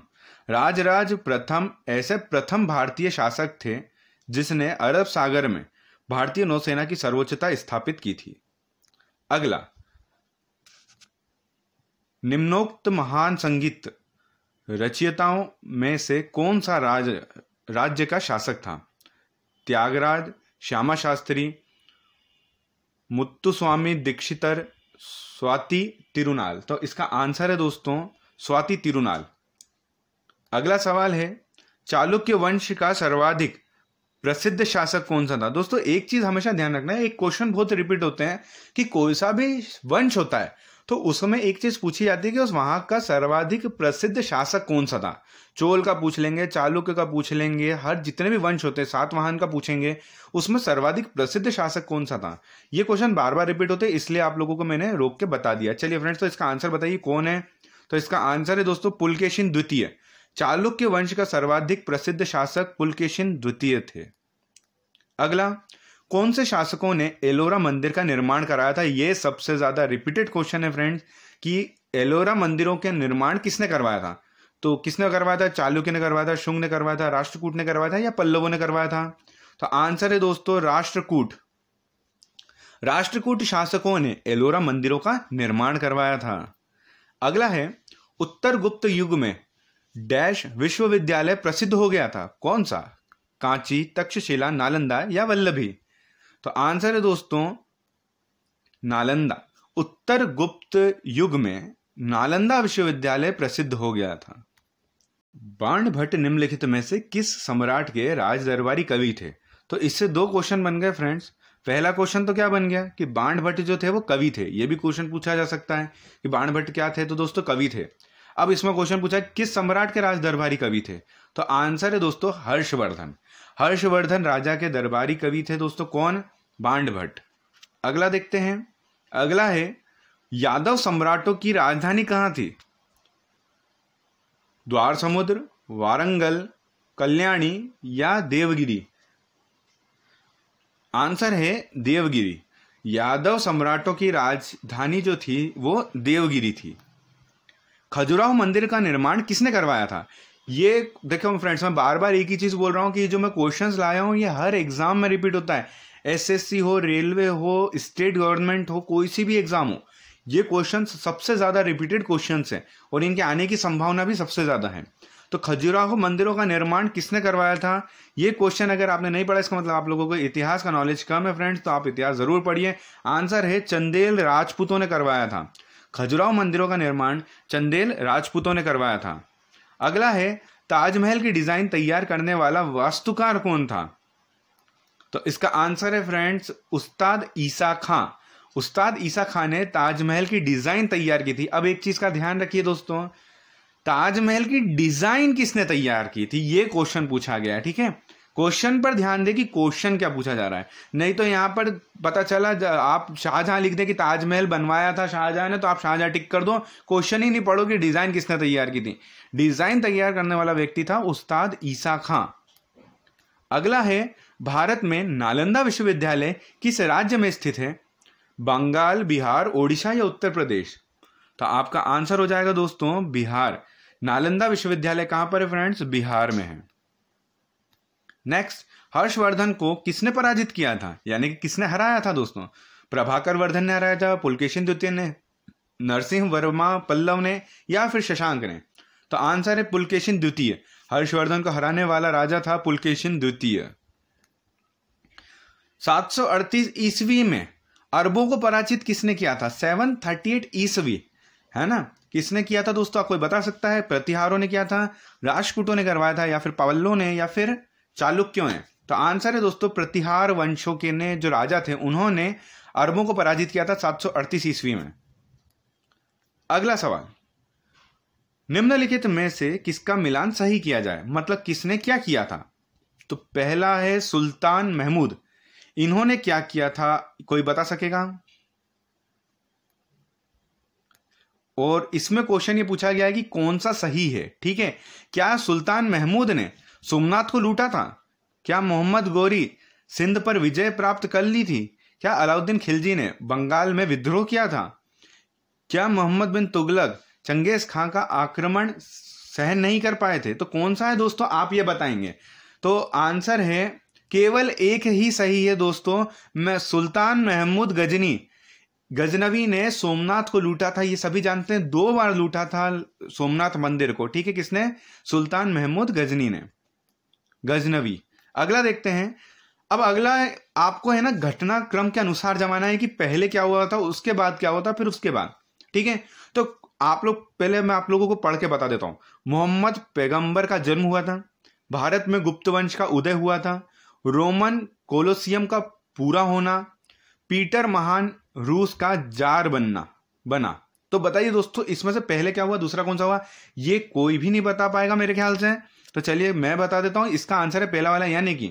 राजराज प्रथम ऐसे प्रथम भारतीय शासक थे जिसने अरब सागर में भारतीय नौसेना की सर्वोच्चता स्थापित की थी अगला निम्नोक्त महान संगीत रचयिताओं में से कौन सा राज राज्य का शासक था त्यागराज श्यामा शास्त्री मुत्तुस्वामी दीक्षितर स्वाति तिरुनाल तो इसका आंसर है दोस्तों स्वाति तिरुनाल अगला सवाल है चालुक्य वंश का सर्वाधिक प्रसिद्ध शासक कौन सा था दोस्तों एक चीज हमेशा ध्यान रखना है एक क्वेश्चन बहुत रिपीट होते हैं कि कोई सा भी वंश होता है तो उसमें एक चीज पूछी जाती है कि उस वहां का सर्वाधिक प्रसिद्ध शासक कौन सा था चोल का पूछ लेंगे चालुक्य का पूछ लेंगे हर जितने भी वंश होते हैं वाहन का पूछेंगे उसमें सर्वाधिक प्रसिद्ध शासक कौन सा था ये क्वेश्चन बार बार रिपीट होते इसलिए आप लोगों को मैंने रोक के बता दिया चलिए फ्रेंड्स तो इसका आंसर बताइए कौन है तो इसका आंसर है दोस्तों पुलकेशिन द्वितीय चालुक्य वंश का सर्वाधिक प्रसिद्ध शासक पुलकेशिन द्वितीय थे अगला कौन से शासकों ने एलोरा मंदिर का निर्माण कराया था यह सबसे ज़्यादा रिपीटेड क्वेश्चन है फ्रेंड्स कि एलोरा मंदिरों के निर्माण किसने करवाया था तो किसने करवाया था चालुक्य ने करवाया था शुंग ने करवाया था राष्ट्रकूट ने करवाया था या पल्लवों ने करवाया था तो आंसर है दोस्तों राष्ट्रकूट राष्ट्रकूट शासकों ने एलोरा मंदिरों का निर्माण करवाया था अगला है उत्तर गुप्त युग में डैश विश्वविद्यालय प्रसिद्ध हो गया था कौन सा कांची तक्षशिला नालंदा या वल्लभी तो आंसर है दोस्तों नालंदा उत्तर गुप्त युग में नालंदा विश्वविद्यालय प्रसिद्ध हो गया था बाण भट्ट निम्नलिखित में से किस सम्राट के राज दरबारी कवि थे तो इससे दो क्वेश्चन बन गए फ्रेंड्स पहला क्वेश्चन तो क्या बन गया कि बाण भट्ट जो थे वो कवि थे ये भी क्वेश्चन पूछा जा सकता है कि बाण भट्ट क्या थे तो दोस्तों कवि थे अब इसमें क्वेश्चन पूछा किस सम्राट के राज दरबारी कवि थे तो आंसर है दोस्तों हर्षवर्धन हर्षवर्धन राजा के दरबारी कवि थे दोस्तों कौन बांड भट्ट अगला देखते हैं अगला है यादव सम्राटों की राजधानी कहाँ थी द्वार समुद्र वारंगल कल्याणी या देवगिरी आंसर है देवगिरी यादव सम्राटों की राजधानी जो थी वो देवगिरी थी खजुराहो मंदिर का निर्माण किसने करवाया था ये देखो फ्रेंड्स मैं बार बार एक ही चीज़ बोल रहा हूँ कि जो मैं क्वेश्चंस लाया हूँ ये हर एग्ज़ाम में रिपीट होता है एसएससी हो रेलवे हो स्टेट गवर्नमेंट हो कोई सी भी एग्ज़ाम हो ये क्वेश्चन सबसे ज़्यादा रिपीटेड क्वेश्चन हैं और इनके आने की संभावना भी सबसे ज़्यादा है तो खजुराहो मंदिरों का निर्माण किसने करवाया था ये क्वेश्चन अगर आपने नहीं पढ़ा इसका मतलब आप लोगों को इतिहास का नॉलेज कम है फ्रेंड्स तो आप इतिहास ज़रूर पढ़िए आंसर है चंदेल राजपूतों ने करवाया था खजुराहो मंदिरों का निर्माण चंदेल राजपूतों ने करवाया था अगला है ताजमहल की डिज़ाइन तैयार करने वाला वास्तुकार कौन था तो इसका आंसर है फ्रेंड्स उस्ताद ईसा खां उस्ताद ईसा खां ने ताजमहल की डिज़ाइन तैयार की थी अब एक चीज़ का ध्यान रखिए दोस्तों ताजमहल की डिज़ाइन किसने तैयार की थी ये क्वेश्चन पूछा गया ठीक है क्वेश्चन पर ध्यान दें कि क्वेश्चन क्या पूछा जा रहा है नहीं तो यहाँ पर पता चला आप शाहजहां लिख दें कि ताजमहल बनवाया था शाहजहां ने तो आप शाहजहां टिक कर दो क्वेश्चन ही नहीं पढ़ो कि डिज़ाइन किसने तैयार की थी डिज़ाइन तैयार करने वाला व्यक्ति था उस्ताद ईसा खां अगला है भारत में नालंदा विश्वविद्यालय किस राज्य में स्थित है बंगाल बिहार ओडिशा या उत्तर प्रदेश तो आपका आंसर हो जाएगा दोस्तों बिहार नालंदा विश्वविद्यालय कहां पर है फ्रेंड्स बिहार में है नेक्स्ट हर्षवर्धन को किसने पराजित किया था यानी कि किसने हराया था दोस्तों प्रभाकर वर्धन ने हराया था पुलकेशन द्वितीय ने नरसिंह वर्मा पल्लव ने या फिर शशांक ने तो आंसर है पुलकेशन द्वितीय हर्षवर्धन को हराने वाला राजा था पुलकेशन द्वितीय अड़तीस ईस्वी में अरबों को पराजित किसने किया था 738 ईसवी है ना किसने किया था दोस्तों कोई बता सकता है प्रतिहारों ने किया था राजकूटों ने करवाया था या फिर पवल्लों ने या फिर चालुक्यों ने तो आंसर है दोस्तों प्रतिहार वंशों के ने जो राजा थे उन्होंने अरबों को पराजित किया था सात सौ अड़तीस ईस्वी में अगला सवाल निम्नलिखित में से किसका मिलान सही किया जाए मतलब किसने क्या किया था तो पहला है सुल्तान महमूद इन्होंने क्या किया था कोई बता सकेगा और इसमें क्वेश्चन ये पूछा गया है कि कौन सा सही है ठीक है क्या सुल्तान महमूद ने सोमनाथ को लूटा था क्या मोहम्मद गोरी सिंध पर विजय प्राप्त कर ली थी क्या अलाउद्दीन खिलजी ने बंगाल में विद्रोह किया था क्या मोहम्मद बिन तुगलक चंगेज खां का आक्रमण सहन नहीं कर पाए थे तो कौन सा है दोस्तों आप ये बताएंगे तो आंसर है केवल एक ही सही है दोस्तों मैं सुल्तान महमूद गजनी गजनवी ने सोमनाथ को लूटा था ये सभी जानते हैं दो बार लूटा था सोमनाथ मंदिर को ठीक है किसने सुल्तान महमूद गजनी ने गजनवी अगला देखते हैं अब अगला आपको है ना घटनाक्रम के अनुसार जमाना है कि पहले क्या हुआ था उसके बाद क्या हुआ था फिर उसके बाद ठीक है तो आप लोग पहले मैं आप लोगों को पढ़ के बता देता हूं मोहम्मद पैगंबर का जन्म हुआ था भारत में गुप्त वंश का उदय हुआ था रोमन कोलोसियम का पूरा होना पीटर महान रूस का जार बनना बना तो बताइए दोस्तों इसमें से पहले क्या हुआ दूसरा कौन सा हुआ ये कोई भी नहीं बता पाएगा मेरे ख्याल से तो चलिए मैं बता देता हूँ इसका आंसर है पहला वाला यानी कि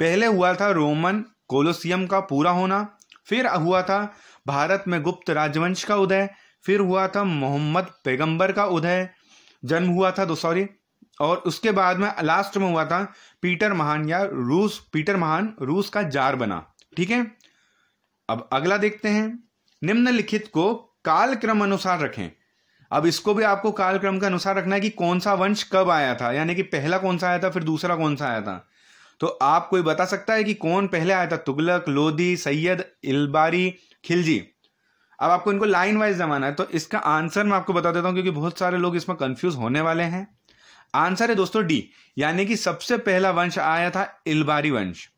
पहले हुआ था रोमन कोलोसियम का पूरा होना फिर हुआ था भारत में गुप्त राजवंश का उदय फिर हुआ था मोहम्मद पैगंबर का उदय जन्म हुआ था तो सॉरी और उसके बाद में लास्ट में हुआ था पीटर महान या रूस पीटर महान रूस का जार बना ठीक है अब अगला देखते हैं निम्नलिखित को कालक्रम अनुसार रखें अब इसको भी आपको कालक्रम के अनुसार रखना है कि कौन सा वंश कब आया था यानी कि पहला कौन सा आया था फिर दूसरा कौन सा आया था तो आप कोई बता सकता है कि कौन पहले आया था तुगलक लोधी सैयद इलबारी खिलजी अब आपको इनको लाइन वाइज जमाना है तो इसका आंसर मैं आपको बता देता हूँ क्योंकि बहुत सारे लोग इसमें कंफ्यूज होने वाले हैं आंसर है दोस्तों डी यानी कि सबसे पहला वंश आया था इलबारी वंश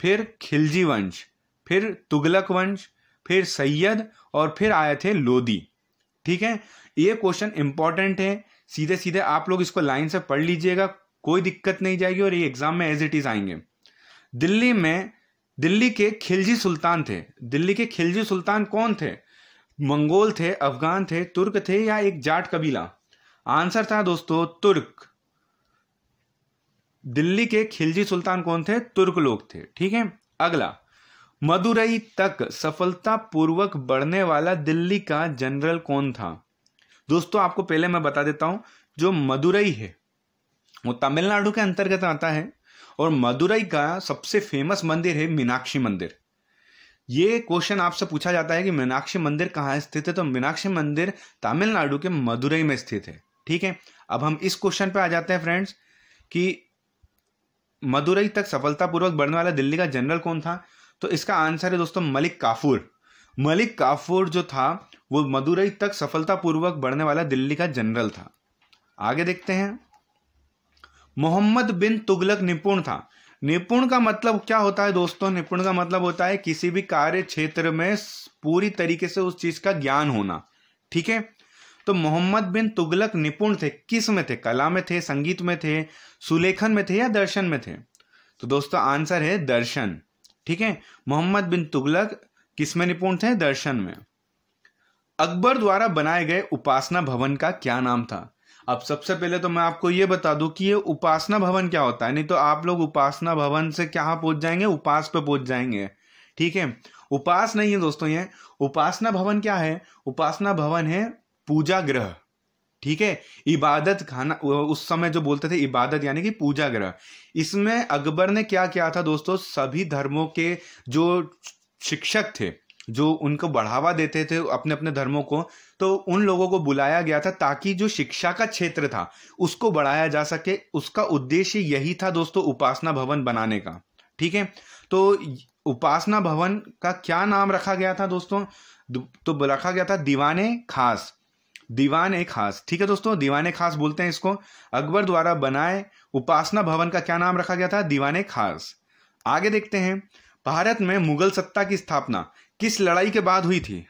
फिर खिलजी वंश फिर तुगलक वंश फिर सैयद और फिर आए थे लोदी ठीक है ये क्वेश्चन इंपॉर्टेंट है सीधे सीधे आप लोग इसको लाइन से पढ़ लीजिएगा कोई दिक्कत नहीं जाएगी और ये एग्जाम में एज इट इज आएंगे दिल्ली में दिल्ली के खिलजी सुल्तान थे दिल्ली के खिलजी सुल्तान कौन थे मंगोल थे अफगान थे तुर्क थे या एक जाट कबीला आंसर था दोस्तों तुर्क दिल्ली के खिलजी सुल्तान कौन थे तुर्क लोग थे ठीक है अगला मदुरई तक सफलतापूर्वक बढ़ने वाला दिल्ली का जनरल कौन था दोस्तों आपको पहले मैं बता देता हूं जो मदुरई है वो तमिलनाडु के अंतर्गत आता है और मदुरई का सबसे फेमस मंदिर है मीनाक्षी मंदिर ये क्वेश्चन आपसे पूछा जाता है कि मीनाक्षी मंदिर कहाँ स्थित है तो मीनाक्षी मंदिर तमिलनाडु के मदुरई में स्थित है ठीक है अब हम इस क्वेश्चन पे आ जाते हैं फ्रेंड्स कि मदुरई तक सफलतापूर्वक बढ़ने वाला दिल्ली का जनरल कौन था तो इसका आंसर है दोस्तों मलिक काफूर मलिक काफूर जो था वो मदुरई तक सफलतापूर्वक बढ़ने वाला दिल्ली का जनरल था आगे देखते हैं मोहम्मद बिन तुगलक निपुण था निपुण का मतलब क्या होता है दोस्तों निपुण का मतलब होता है किसी भी कार्य क्षेत्र में पूरी तरीके से उस चीज का ज्ञान होना ठीक है तो मोहम्मद बिन तुगलक निपुण थे किस में थे कला में थे संगीत में थे सुलेखन में थे या दर्शन में थे तो दोस्तों आंसर है दर्शन ठीक है मोहम्मद बिन तुगलक किस में निपुण थे दर्शन में अकबर द्वारा बनाए गए उपासना भवन का क्या नाम था अब सबसे पहले तो मैं आपको ये बता दूं कि ये उपासना भवन क्या होता है नहीं तो आप लोग उपासना भवन से क्या पहुंच जाएंगे उपास पे पहुंच जाएंगे ठीक है उपास नहीं है दोस्तों ये उपासना भवन क्या है उपासना भवन है पूजा ग्रह ठीक है इबादत खाना उस समय जो बोलते थे इबादत यानी कि पूजा ग्रह इसमें अकबर ने क्या किया था दोस्तों सभी धर्मों के जो शिक्षक थे जो उनको बढ़ावा देते थे अपने अपने धर्मों को तो उन लोगों को बुलाया गया था ताकि जो शिक्षा का क्षेत्र था उसको बढ़ाया जा सके उसका उद्देश्य यही था दोस्तों उपासना भवन बनाने का ठीक है तो उपासना भवन का क्या नाम रखा गया था दोस्तों तो रखा गया था दीवाने खास दीवान ए खास ठीक है दोस्तों दीवान खास बोलते हैं इसको अकबर द्वारा बनाए उपासना भवन का क्या नाम रखा गया था दीवान खास आगे देखते हैं भारत में मुगल सत्ता की स्थापना किस लड़ाई के बाद हुई थी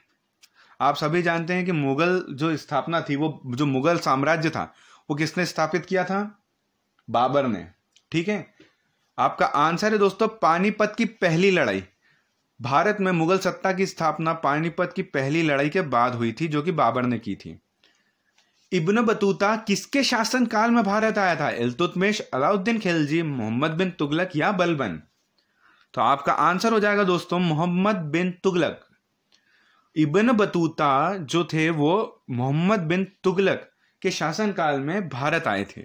आप सभी जानते हैं कि मुगल जो स्थापना थी वो जो मुगल साम्राज्य था वो किसने स्थापित किया था बाबर ने ठीक है आपका आंसर है दोस्तों पानीपत की पहली लड़ाई भारत में मुगल सत्ता की स्थापना पानीपत की पहली लड़ाई के बाद हुई थी जो कि बाबर ने की थी इब्न बतूता किसके शासनकाल में भारत आया था इलतुतमेश अलाउद्दीन खिलजी मोहम्मद बिन तुगलक या बलबन तो आपका आंसर हो जाएगा दोस्तों मोहम्मद बिन तुगलक इबन बतूता जो थे वो मोहम्मद बिन तुगलक के शासनकाल में भारत आए थे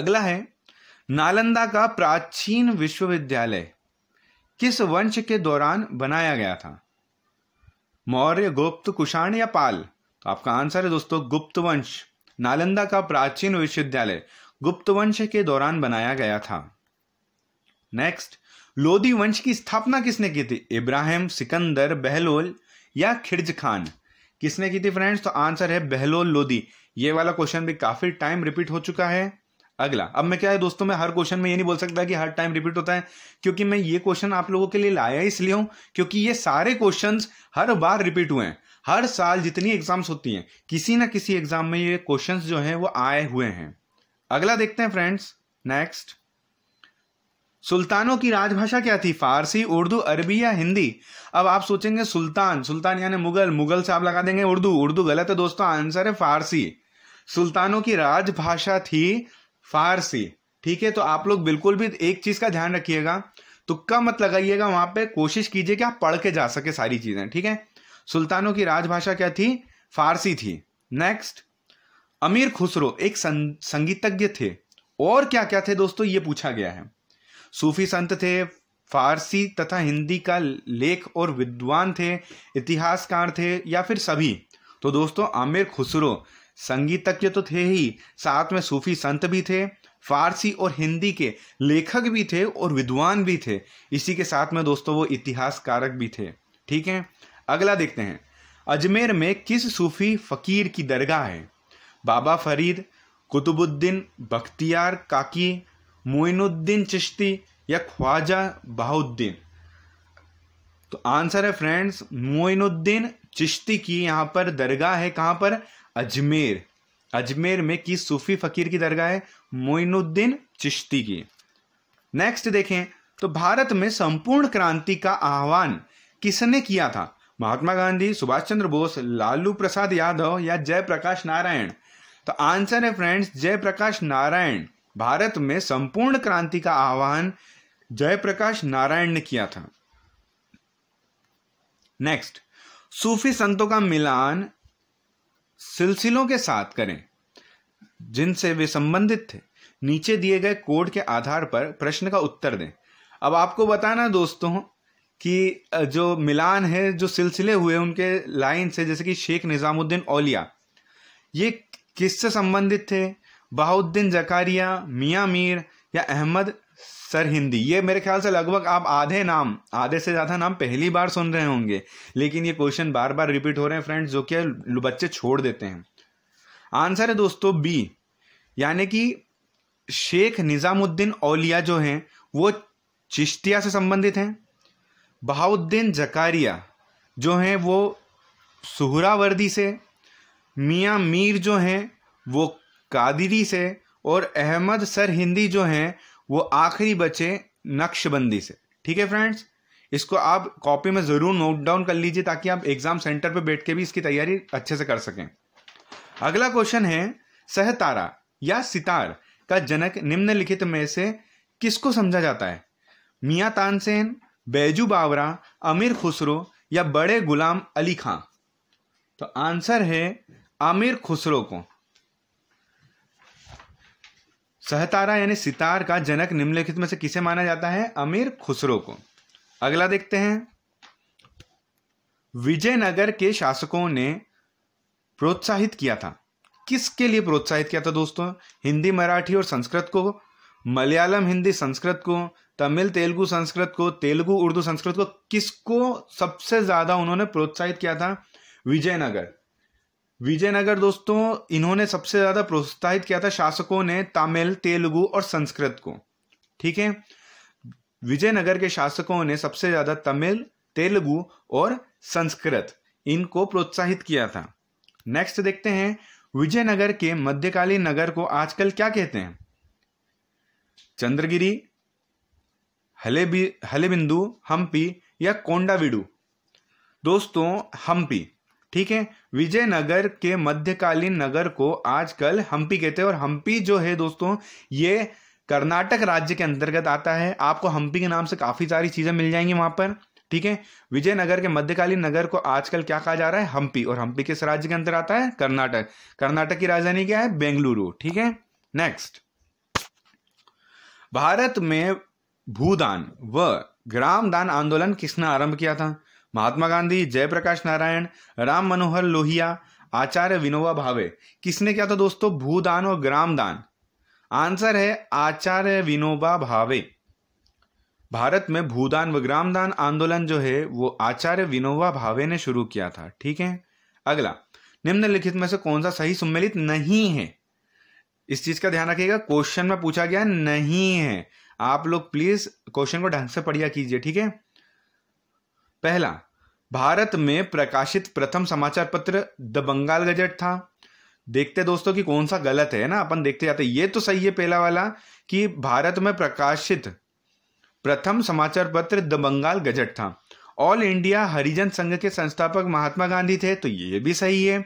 अगला है नालंदा का प्राचीन विश्वविद्यालय किस वंश के दौरान बनाया गया था मौर्य गुप्त कुषाण या पाल तो आपका आंसर है दोस्तों गुप्त वंश नालंदा का प्राचीन विश्वविद्यालय गुप्त वंश के दौरान बनाया गया था नेक्स्ट लोधी वंश की स्थापना किसने की थी इब्राहिम सिकंदर बहलोल या खिड़ज खान किसने की थी फ्रेंड्स तो आंसर है बहलोल लोधी ये वाला क्वेश्चन भी काफी टाइम रिपीट हो चुका है अगला अब मैं क्या है दोस्तों मैं हर क्वेश्चन में ये नहीं बोल सकता कि हर टाइम रिपीट होता है क्योंकि मैं ये क्वेश्चन आप लोगों के लिए लाया इसलिए हूं क्योंकि ये सारे क्वेश्चंस हर बार रिपीट हुए हैं हर साल जितनी एग्जाम्स होती हैं किसी ना किसी एग्जाम में ये क्वेश्चंस जो हैं वो आए हुए हैं अगला देखते हैं फ्रेंड्स नेक्स्ट सुल्तानों की राजभाषा क्या थी फारसी उर्दू अरबी या हिंदी अब आप सोचेंगे सुल्तान सुल्तान यानी मुगल मुगल से आप लगा देंगे उर्दू उर्दू गलत है दोस्तों आंसर है फारसी सुल्तानों की राजभाषा थी फारसी ठीक है तो आप लोग बिल्कुल भी एक चीज का ध्यान रखिएगा तुक्का तो मत लगाइएगा वहां पे कोशिश कीजिए कि आप पढ़ के जा सके सारी चीजें ठीक है सुल्तानों की राजभाषा क्या थी फारसी थी नेक्स्ट अमीर खुसरो एक संगीतज्ञ थे और क्या क्या थे दोस्तों ये पूछा गया है सूफी संत थे फारसी तथा हिंदी का लेख और विद्वान थे इतिहासकार थे या फिर सभी तो दोस्तों आमिर खुसरो संगीतज्ञ तो थे ही साथ में सूफी संत भी थे फारसी और हिंदी के लेखक भी थे और विद्वान भी थे इसी के साथ में दोस्तों वो इतिहासकारक भी थे ठीक है अगला देखते हैं अजमेर में किस सूफी फ़कीर की दरगाह है बाबा फरीद कुतुबुद्दीन बख्तियार काकी मोइनुद्दीन चिश्ती या ख्वाजा बहाउद्दीन तो आंसर है फ्रेंड्स मोइनुद्दीन चिश्ती की यहां पर दरगाह है कहां पर अजमेर अजमेर में किस सूफी फकीर की दरगाह है मोइनुद्दीन चिश्ती की नेक्स्ट देखें तो भारत में संपूर्ण क्रांति का आह्वान किसने किया था महात्मा गांधी सुभाष चंद्र बोस लालू प्रसाद यादव या जयप्रकाश नारायण तो आंसर है फ्रेंड्स जयप्रकाश नारायण भारत में संपूर्ण क्रांति का आह्वान जयप्रकाश नारायण ने किया था नेक्स्ट सूफी संतों का मिलान सिलसिलों के साथ करें जिनसे वे संबंधित थे नीचे दिए गए कोड के आधार पर प्रश्न का उत्तर दें अब आपको बताना दोस्तों कि जो मिलान है जो सिलसिले हुए उनके लाइन से जैसे कि शेख निज़ामुद्दीन औलिया ये किससे संबंधित थे बहाउद्दीन जकारिया मियाँ मीर या अहमद सरहिंदी ये मेरे ख्याल से लगभग आप आधे नाम आधे से ज़्यादा नाम पहली बार सुन रहे होंगे लेकिन ये क्वेश्चन बार बार रिपीट हो रहे हैं फ्रेंड्स जो कि बच्चे छोड़ देते हैं आंसर है दोस्तों बी यानी कि शेख निज़ामुद्दीन औलिया जो हैं वो चिश्तिया से संबंधित हैं बहाउद्दीन जकारिया जो हैं वो सुहरावर्दी से मियाँ मीर जो हैं वो कादिरी से और अहमद सर हिंदी जो हैं वो आखिरी बचे नक्शबंदी से ठीक है फ्रेंड्स इसको आप कॉपी में ज़रूर नोट डाउन कर लीजिए ताकि आप एग्ज़ाम सेंटर पर बैठ के भी इसकी तैयारी अच्छे से कर सकें अगला क्वेश्चन है सहतारा या सितार का जनक निम्नलिखित में से किसको समझा जाता है मियाँ तानसेन बैजू बावरा अमीर खुसरो या बड़े गुलाम अली खां तो आंसर है आमिर खुसरो को सहतारा यानी सितार का जनक निम्नलिखित में से किसे माना जाता है अमीर खुसरो को अगला देखते हैं विजयनगर के शासकों ने प्रोत्साहित किया था किसके लिए प्रोत्साहित किया था दोस्तों हिंदी मराठी और संस्कृत को मलयालम हिंदी संस्कृत को तमिल तेलुगु संस्कृत को तेलुगु उर्दू संस्कृत को किसको सबसे ज़्यादा उन्होंने प्रोत्साहित किया था विजयनगर विजयनगर दोस्तों इन्होंने सबसे ज़्यादा प्रोत्साहित किया था शासकों ने तमिल तेलुगु और संस्कृत को ठीक है विजयनगर के शासकों ने सबसे ज़्यादा तमिल तेलुगु और संस्कृत इनको प्रोत्साहित किया था नेक्स्ट देखते हैं विजयनगर के मध्यकालीन नगर को आजकल क्या कहते हैं चंद्रगिरी हले हलेबिंदु हम्पी या कोंडाविडू दोस्तों हम्पी ठीक है विजयनगर के मध्यकालीन नगर को आजकल हम्पी कहते हैं और हम्पी जो है दोस्तों ये कर्नाटक राज्य के अंतर्गत आता है आपको हम्पी के नाम से काफ़ी सारी चीज़ें मिल जाएंगी वहां पर ठीक है विजयनगर के मध्यकालीन नगर को आजकल क्या कहा जा रहा है हम्पी और हम्पी किस राज्य के अंदर आता है कर्नाटक कर्नाटक की राजधानी क्या है बेंगलुरु ठीक है नेक्स्ट भारत में भूदान व ग्रामदान आंदोलन किसने आरंभ किया था महात्मा गांधी जयप्रकाश नारायण राम मनोहर लोहिया आचार्य विनोबा भावे किसने क्या था दोस्तों भूदान और ग्राम दान आंसर है आचार्य विनोबा भावे भारत में भूदान व ग्रामदान आंदोलन जो है वो आचार्य विनोबा भावे ने शुरू किया था ठीक है अगला निम्नलिखित में से कौन सा सही सम्मिलित नहीं है इस चीज का ध्यान रखिएगा क्वेश्चन में पूछा गया नहीं है आप लोग प्लीज क्वेश्चन को ढंग से पढ़िया कीजिए ठीक है पहला भारत में प्रकाशित प्रथम समाचार पत्र द बंगाल गजट था देखते दोस्तों कि कौन सा गलत है ना अपन देखते जाते ये तो सही है पहला वाला कि भारत में प्रकाशित प्रथम समाचार पत्र द बंगाल गजट था ऑल इंडिया हरिजन संघ के संस्थापक महात्मा गांधी थे तो ये भी सही है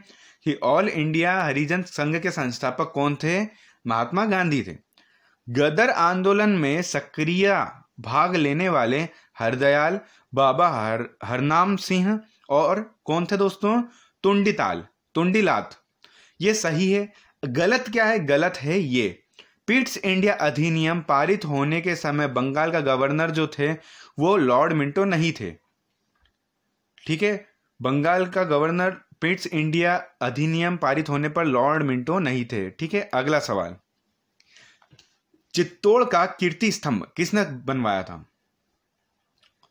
कि ऑल इंडिया हरिजन संघ के संस्थापक कौन थे महात्मा गांधी थे गदर आंदोलन में सक्रिय भाग लेने वाले हरदयाल बाबा हर हरनाम सिंह और कौन थे दोस्तों तुंडीताल तुंडीलात ये सही है गलत क्या है गलत है ये पीट्स इंडिया अधिनियम पारित होने के समय बंगाल का गवर्नर जो थे वो लॉर्ड मिंटो नहीं थे ठीक है बंगाल का गवर्नर पीट्स इंडिया अधिनियम पारित होने पर लॉर्ड मिंटो नहीं थे ठीक है अगला सवाल चित्तौड़ का कीर्ति स्तंभ किसने बनवाया था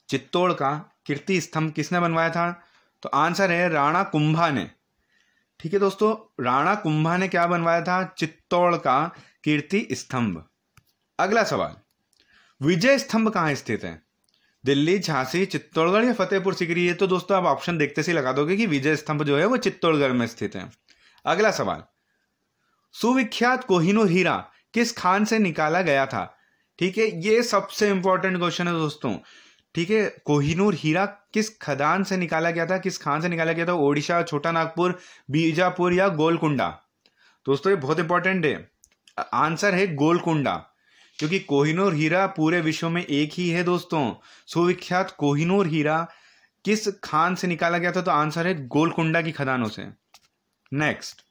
चित्तौड़ का कीर्ति स्तंभ किसने बनवाया था तो आंसर है राणा कुंभा ने ठीक है दोस्तों राणा कुंभा ने क्या बनवाया था चित्तौड़ का कीर्ति स्तंभ अगला सवाल विजय स्तंभ कहाँ स्थित है दिल्ली झांसी चित्तौड़गढ़ या फतेहपुर सिकरी ये तो दोस्तों आप ऑप्शन देखते से लगा दोगे कि विजय स्तंभ जो है वो चित्तौड़गढ़ में स्थित है अगला सवाल सुविख्यात कोहिनो हीरा किस खान से निकाला गया था ठीक है ये सबसे इंपॉर्टेंट क्वेश्चन है दोस्तों ठीक है कोहिनूर हीरा किस खदान से निकाला गया था किस खान से निकाला गया था ओडिशा छोटा नागपुर बीजापुर या गोलकुंडा दोस्तों ये बहुत इंपॉर्टेंट है आंसर है गोलकुंडा क्योंकि कोहिनूर हीरा पूरे विश्व में एक ही है दोस्तों सुविख्यात कोहिनूर हीरा किस खान से निकाला गया था तो आंसर है गोलकुंडा की खदानों से नेक्स्ट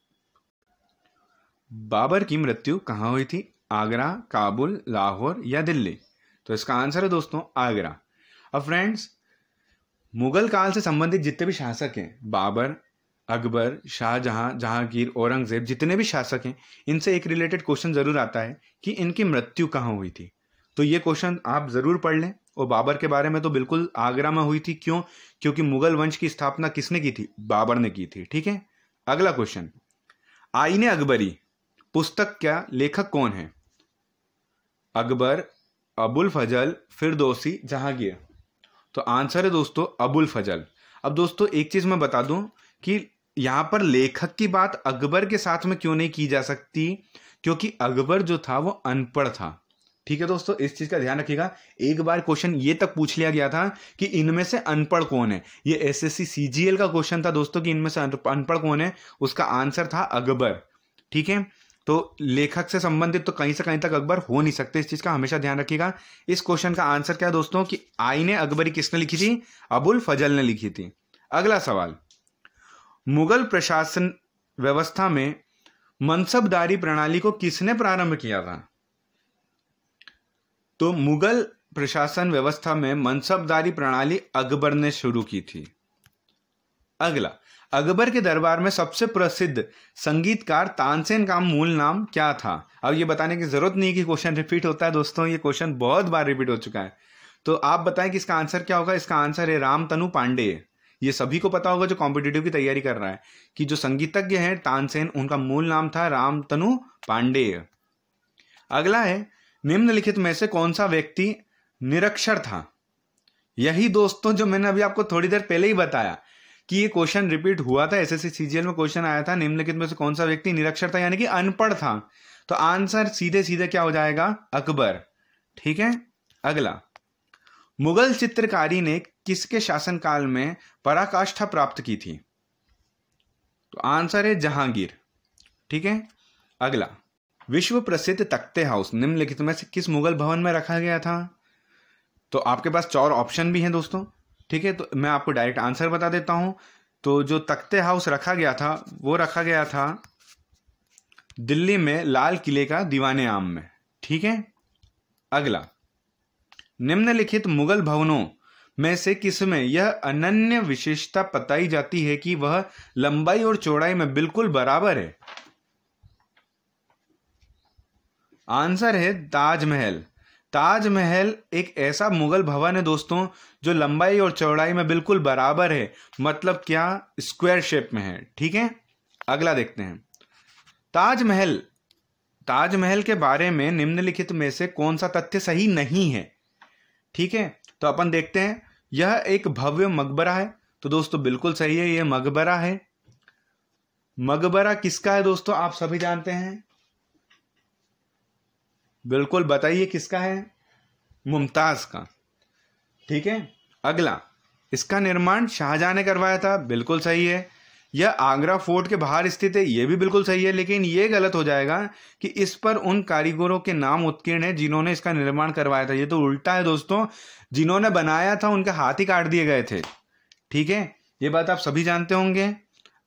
बाबर की मृत्यु कहाँ हुई थी आगरा काबुल लाहौर या दिल्ली तो इसका आंसर है दोस्तों आगरा अब फ्रेंड्स मुगल काल से संबंधित जितने भी शासक हैं बाबर अकबर शाहजहां जहांगीर औरंगजेब जितने भी शासक हैं इनसे एक रिलेटेड क्वेश्चन ज़रूर आता है कि इनकी मृत्यु कहाँ हुई थी तो ये क्वेश्चन आप ज़रूर पढ़ लें और बाबर के बारे में तो बिल्कुल आगरा में हुई थी क्यों क्योंकि मुगल वंश की स्थापना किसने की थी बाबर ने की थी ठीक है अगला क्वेश्चन आईने अकबरी पुस्तक क्या लेखक कौन है अकबर अबुल फजल फिरदौसी जहांगीर तो आंसर है दोस्तों अबुल फजल अब दोस्तों एक चीज़ मैं बता दूं कि यहां पर लेखक की बात अकबर के साथ में क्यों नहीं की जा सकती क्योंकि अकबर जो था वो अनपढ़ था ठीक है दोस्तों इस चीज़ का ध्यान रखिएगा एक बार क्वेश्चन ये तक पूछ लिया गया था कि इनमें से अनपढ़ कौन है ये एसएससी सीजीएल का क्वेश्चन था दोस्तों कि इनमें से अनपढ़ कौन है उसका आंसर था अकबर ठीक है तो लेखक से संबंधित तो कहीं से कहीं तक अकबर हो नहीं सकते इस चीज़ का हमेशा ध्यान रखिएगा इस क्वेश्चन का आंसर क्या है दोस्तों कि ने अकबरी किसने लिखी थी अबुल फजल ने लिखी थी अगला सवाल मुगल प्रशासन व्यवस्था में मनसबदारी प्रणाली को किसने प्रारंभ किया था तो मुगल प्रशासन व्यवस्था में मनसबदारी प्रणाली अकबर ने शुरू की थी अगला अकबर के दरबार में सबसे प्रसिद्ध संगीतकार तानसेन का मूल नाम क्या था अब ये बताने की ज़रूरत नहीं कि क्वेश्चन रिपीट होता है दोस्तों ये क्वेश्चन बहुत बार रिपीट हो चुका है तो आप बताएं कि इसका आंसर क्या होगा इसका आंसर है राम तनु पांडे ये सभी को पता होगा जो कॉम्पिटेटिव की तैयारी कर रहा है कि जो संगीतज्ञ है तानसेन उनका मूल नाम था राम तनु पांडे अगला है निम्नलिखित में से कौन सा व्यक्ति निरक्षर था यही दोस्तों जो मैंने अभी आपको थोड़ी देर पहले ही बताया कि ये क्वेश्चन रिपीट हुआ था एसएससी सीजीएल में क्वेश्चन आया था निम्नलिखित में से कौन सा व्यक्ति निरक्षर था यानी कि अनपढ़ था तो आंसर सीधे सीधे क्या हो जाएगा अकबर ठीक है अगला मुगल चित्रकारी ने किसके शासनकाल में पराकाष्ठा प्राप्त की थी तो आंसर है जहांगीर ठीक है अगला विश्व प्रसिद्ध तख्ते हाउस निम्नलिखित में से किस मुगल भवन में रखा गया था तो आपके पास चार ऑप्शन भी हैं दोस्तों ठीक है तो मैं आपको डायरेक्ट आंसर बता देता हूं तो जो तख्ते हाउस रखा गया था वो रखा गया था दिल्ली में लाल किले का दीवाने आम में ठीक है अगला निम्नलिखित मुगल भवनों में से किस में यह अनन्य विशेषता बताई जाती है कि वह लंबाई और चौड़ाई में बिल्कुल बराबर है आंसर है ताजमहल ताजमहल एक ऐसा मुगल भवन है दोस्तों जो लंबाई और चौड़ाई में बिल्कुल बराबर है मतलब क्या स्क्वायर शेप में है ठीक है अगला देखते हैं ताजमहल ताजमहल के बारे में निम्नलिखित में से कौन सा तथ्य सही नहीं है ठीक है तो अपन देखते हैं यह एक भव्य मकबरा है तो दोस्तों बिल्कुल सही है यह मकबरा है मकबरा किसका है दोस्तों आप सभी जानते हैं बिल्कुल बताइए किसका है मुमताज का ठीक है अगला इसका निर्माण शाहजहां ने करवाया था बिल्कुल सही है यह आगरा फोर्ट के बाहर स्थित है यह भी बिल्कुल सही है लेकिन यह गलत हो जाएगा कि इस पर उन कारीगरों के नाम उत्कीर्ण है जिन्होंने इसका निर्माण करवाया था यह तो उल्टा है दोस्तों जिन्होंने बनाया था उनके हाथ ही काट दिए गए थे ठीक है ये बात आप सभी जानते होंगे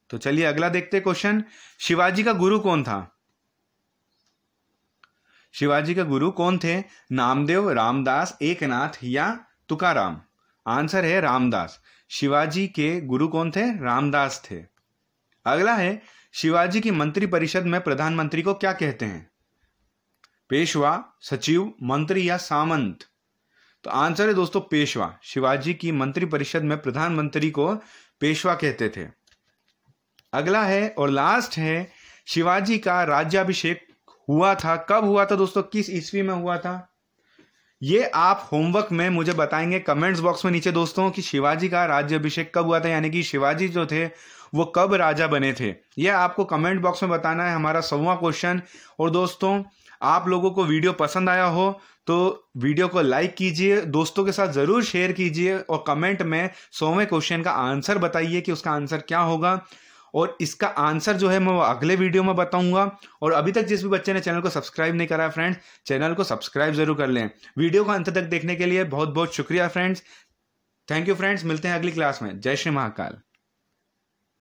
तो चलिए अगला देखते क्वेश्चन शिवाजी का गुरु कौन था शिवाजी का गुरु कौन थे नामदेव रामदास एकनाथ या तुकाराम आंसर है रामदास शिवाजी के गुरु कौन थे रामदास थे अगला है शिवाजी की मंत्री परिषद में प्रधानमंत्री को क्या कहते हैं पेशवा सचिव मंत्री या सामंत तो आंसर है दोस्तों पेशवा शिवाजी की मंत्री परिषद में प्रधानमंत्री को पेशवा कहते थे अगला है और लास्ट है शिवाजी का राज्याभिषेक हुआ था कब हुआ था दोस्तों किस ईस्वी में हुआ था ये आप होमवर्क में मुझे बताएंगे कमेंट्स बॉक्स में नीचे दोस्तों कि शिवाजी का राज्य अभिषेक कब हुआ था यानी कि शिवाजी जो थे वो कब राजा बने थे यह आपको कमेंट बॉक्स में बताना है हमारा सौवा क्वेश्चन और दोस्तों आप लोगों को वीडियो पसंद आया हो तो वीडियो को लाइक कीजिए दोस्तों के साथ ज़रूर शेयर कीजिए और कमेंट में सौवें क्वेश्चन का आंसर बताइए कि उसका आंसर क्या होगा और इसका आंसर जो है मैं वो अगले वीडियो में बताऊंगा और अभी तक जिस भी बच्चे ने चैनल को सब्सक्राइब नहीं करा है फ्रेंड्स चैनल को सब्सक्राइब जरूर कर लें वीडियो को अंत तक देखने के लिए बहुत बहुत शुक्रिया फ्रेंड्स थैंक यू फ्रेंड्स मिलते हैं अगली क्लास में जय श्री महाकाल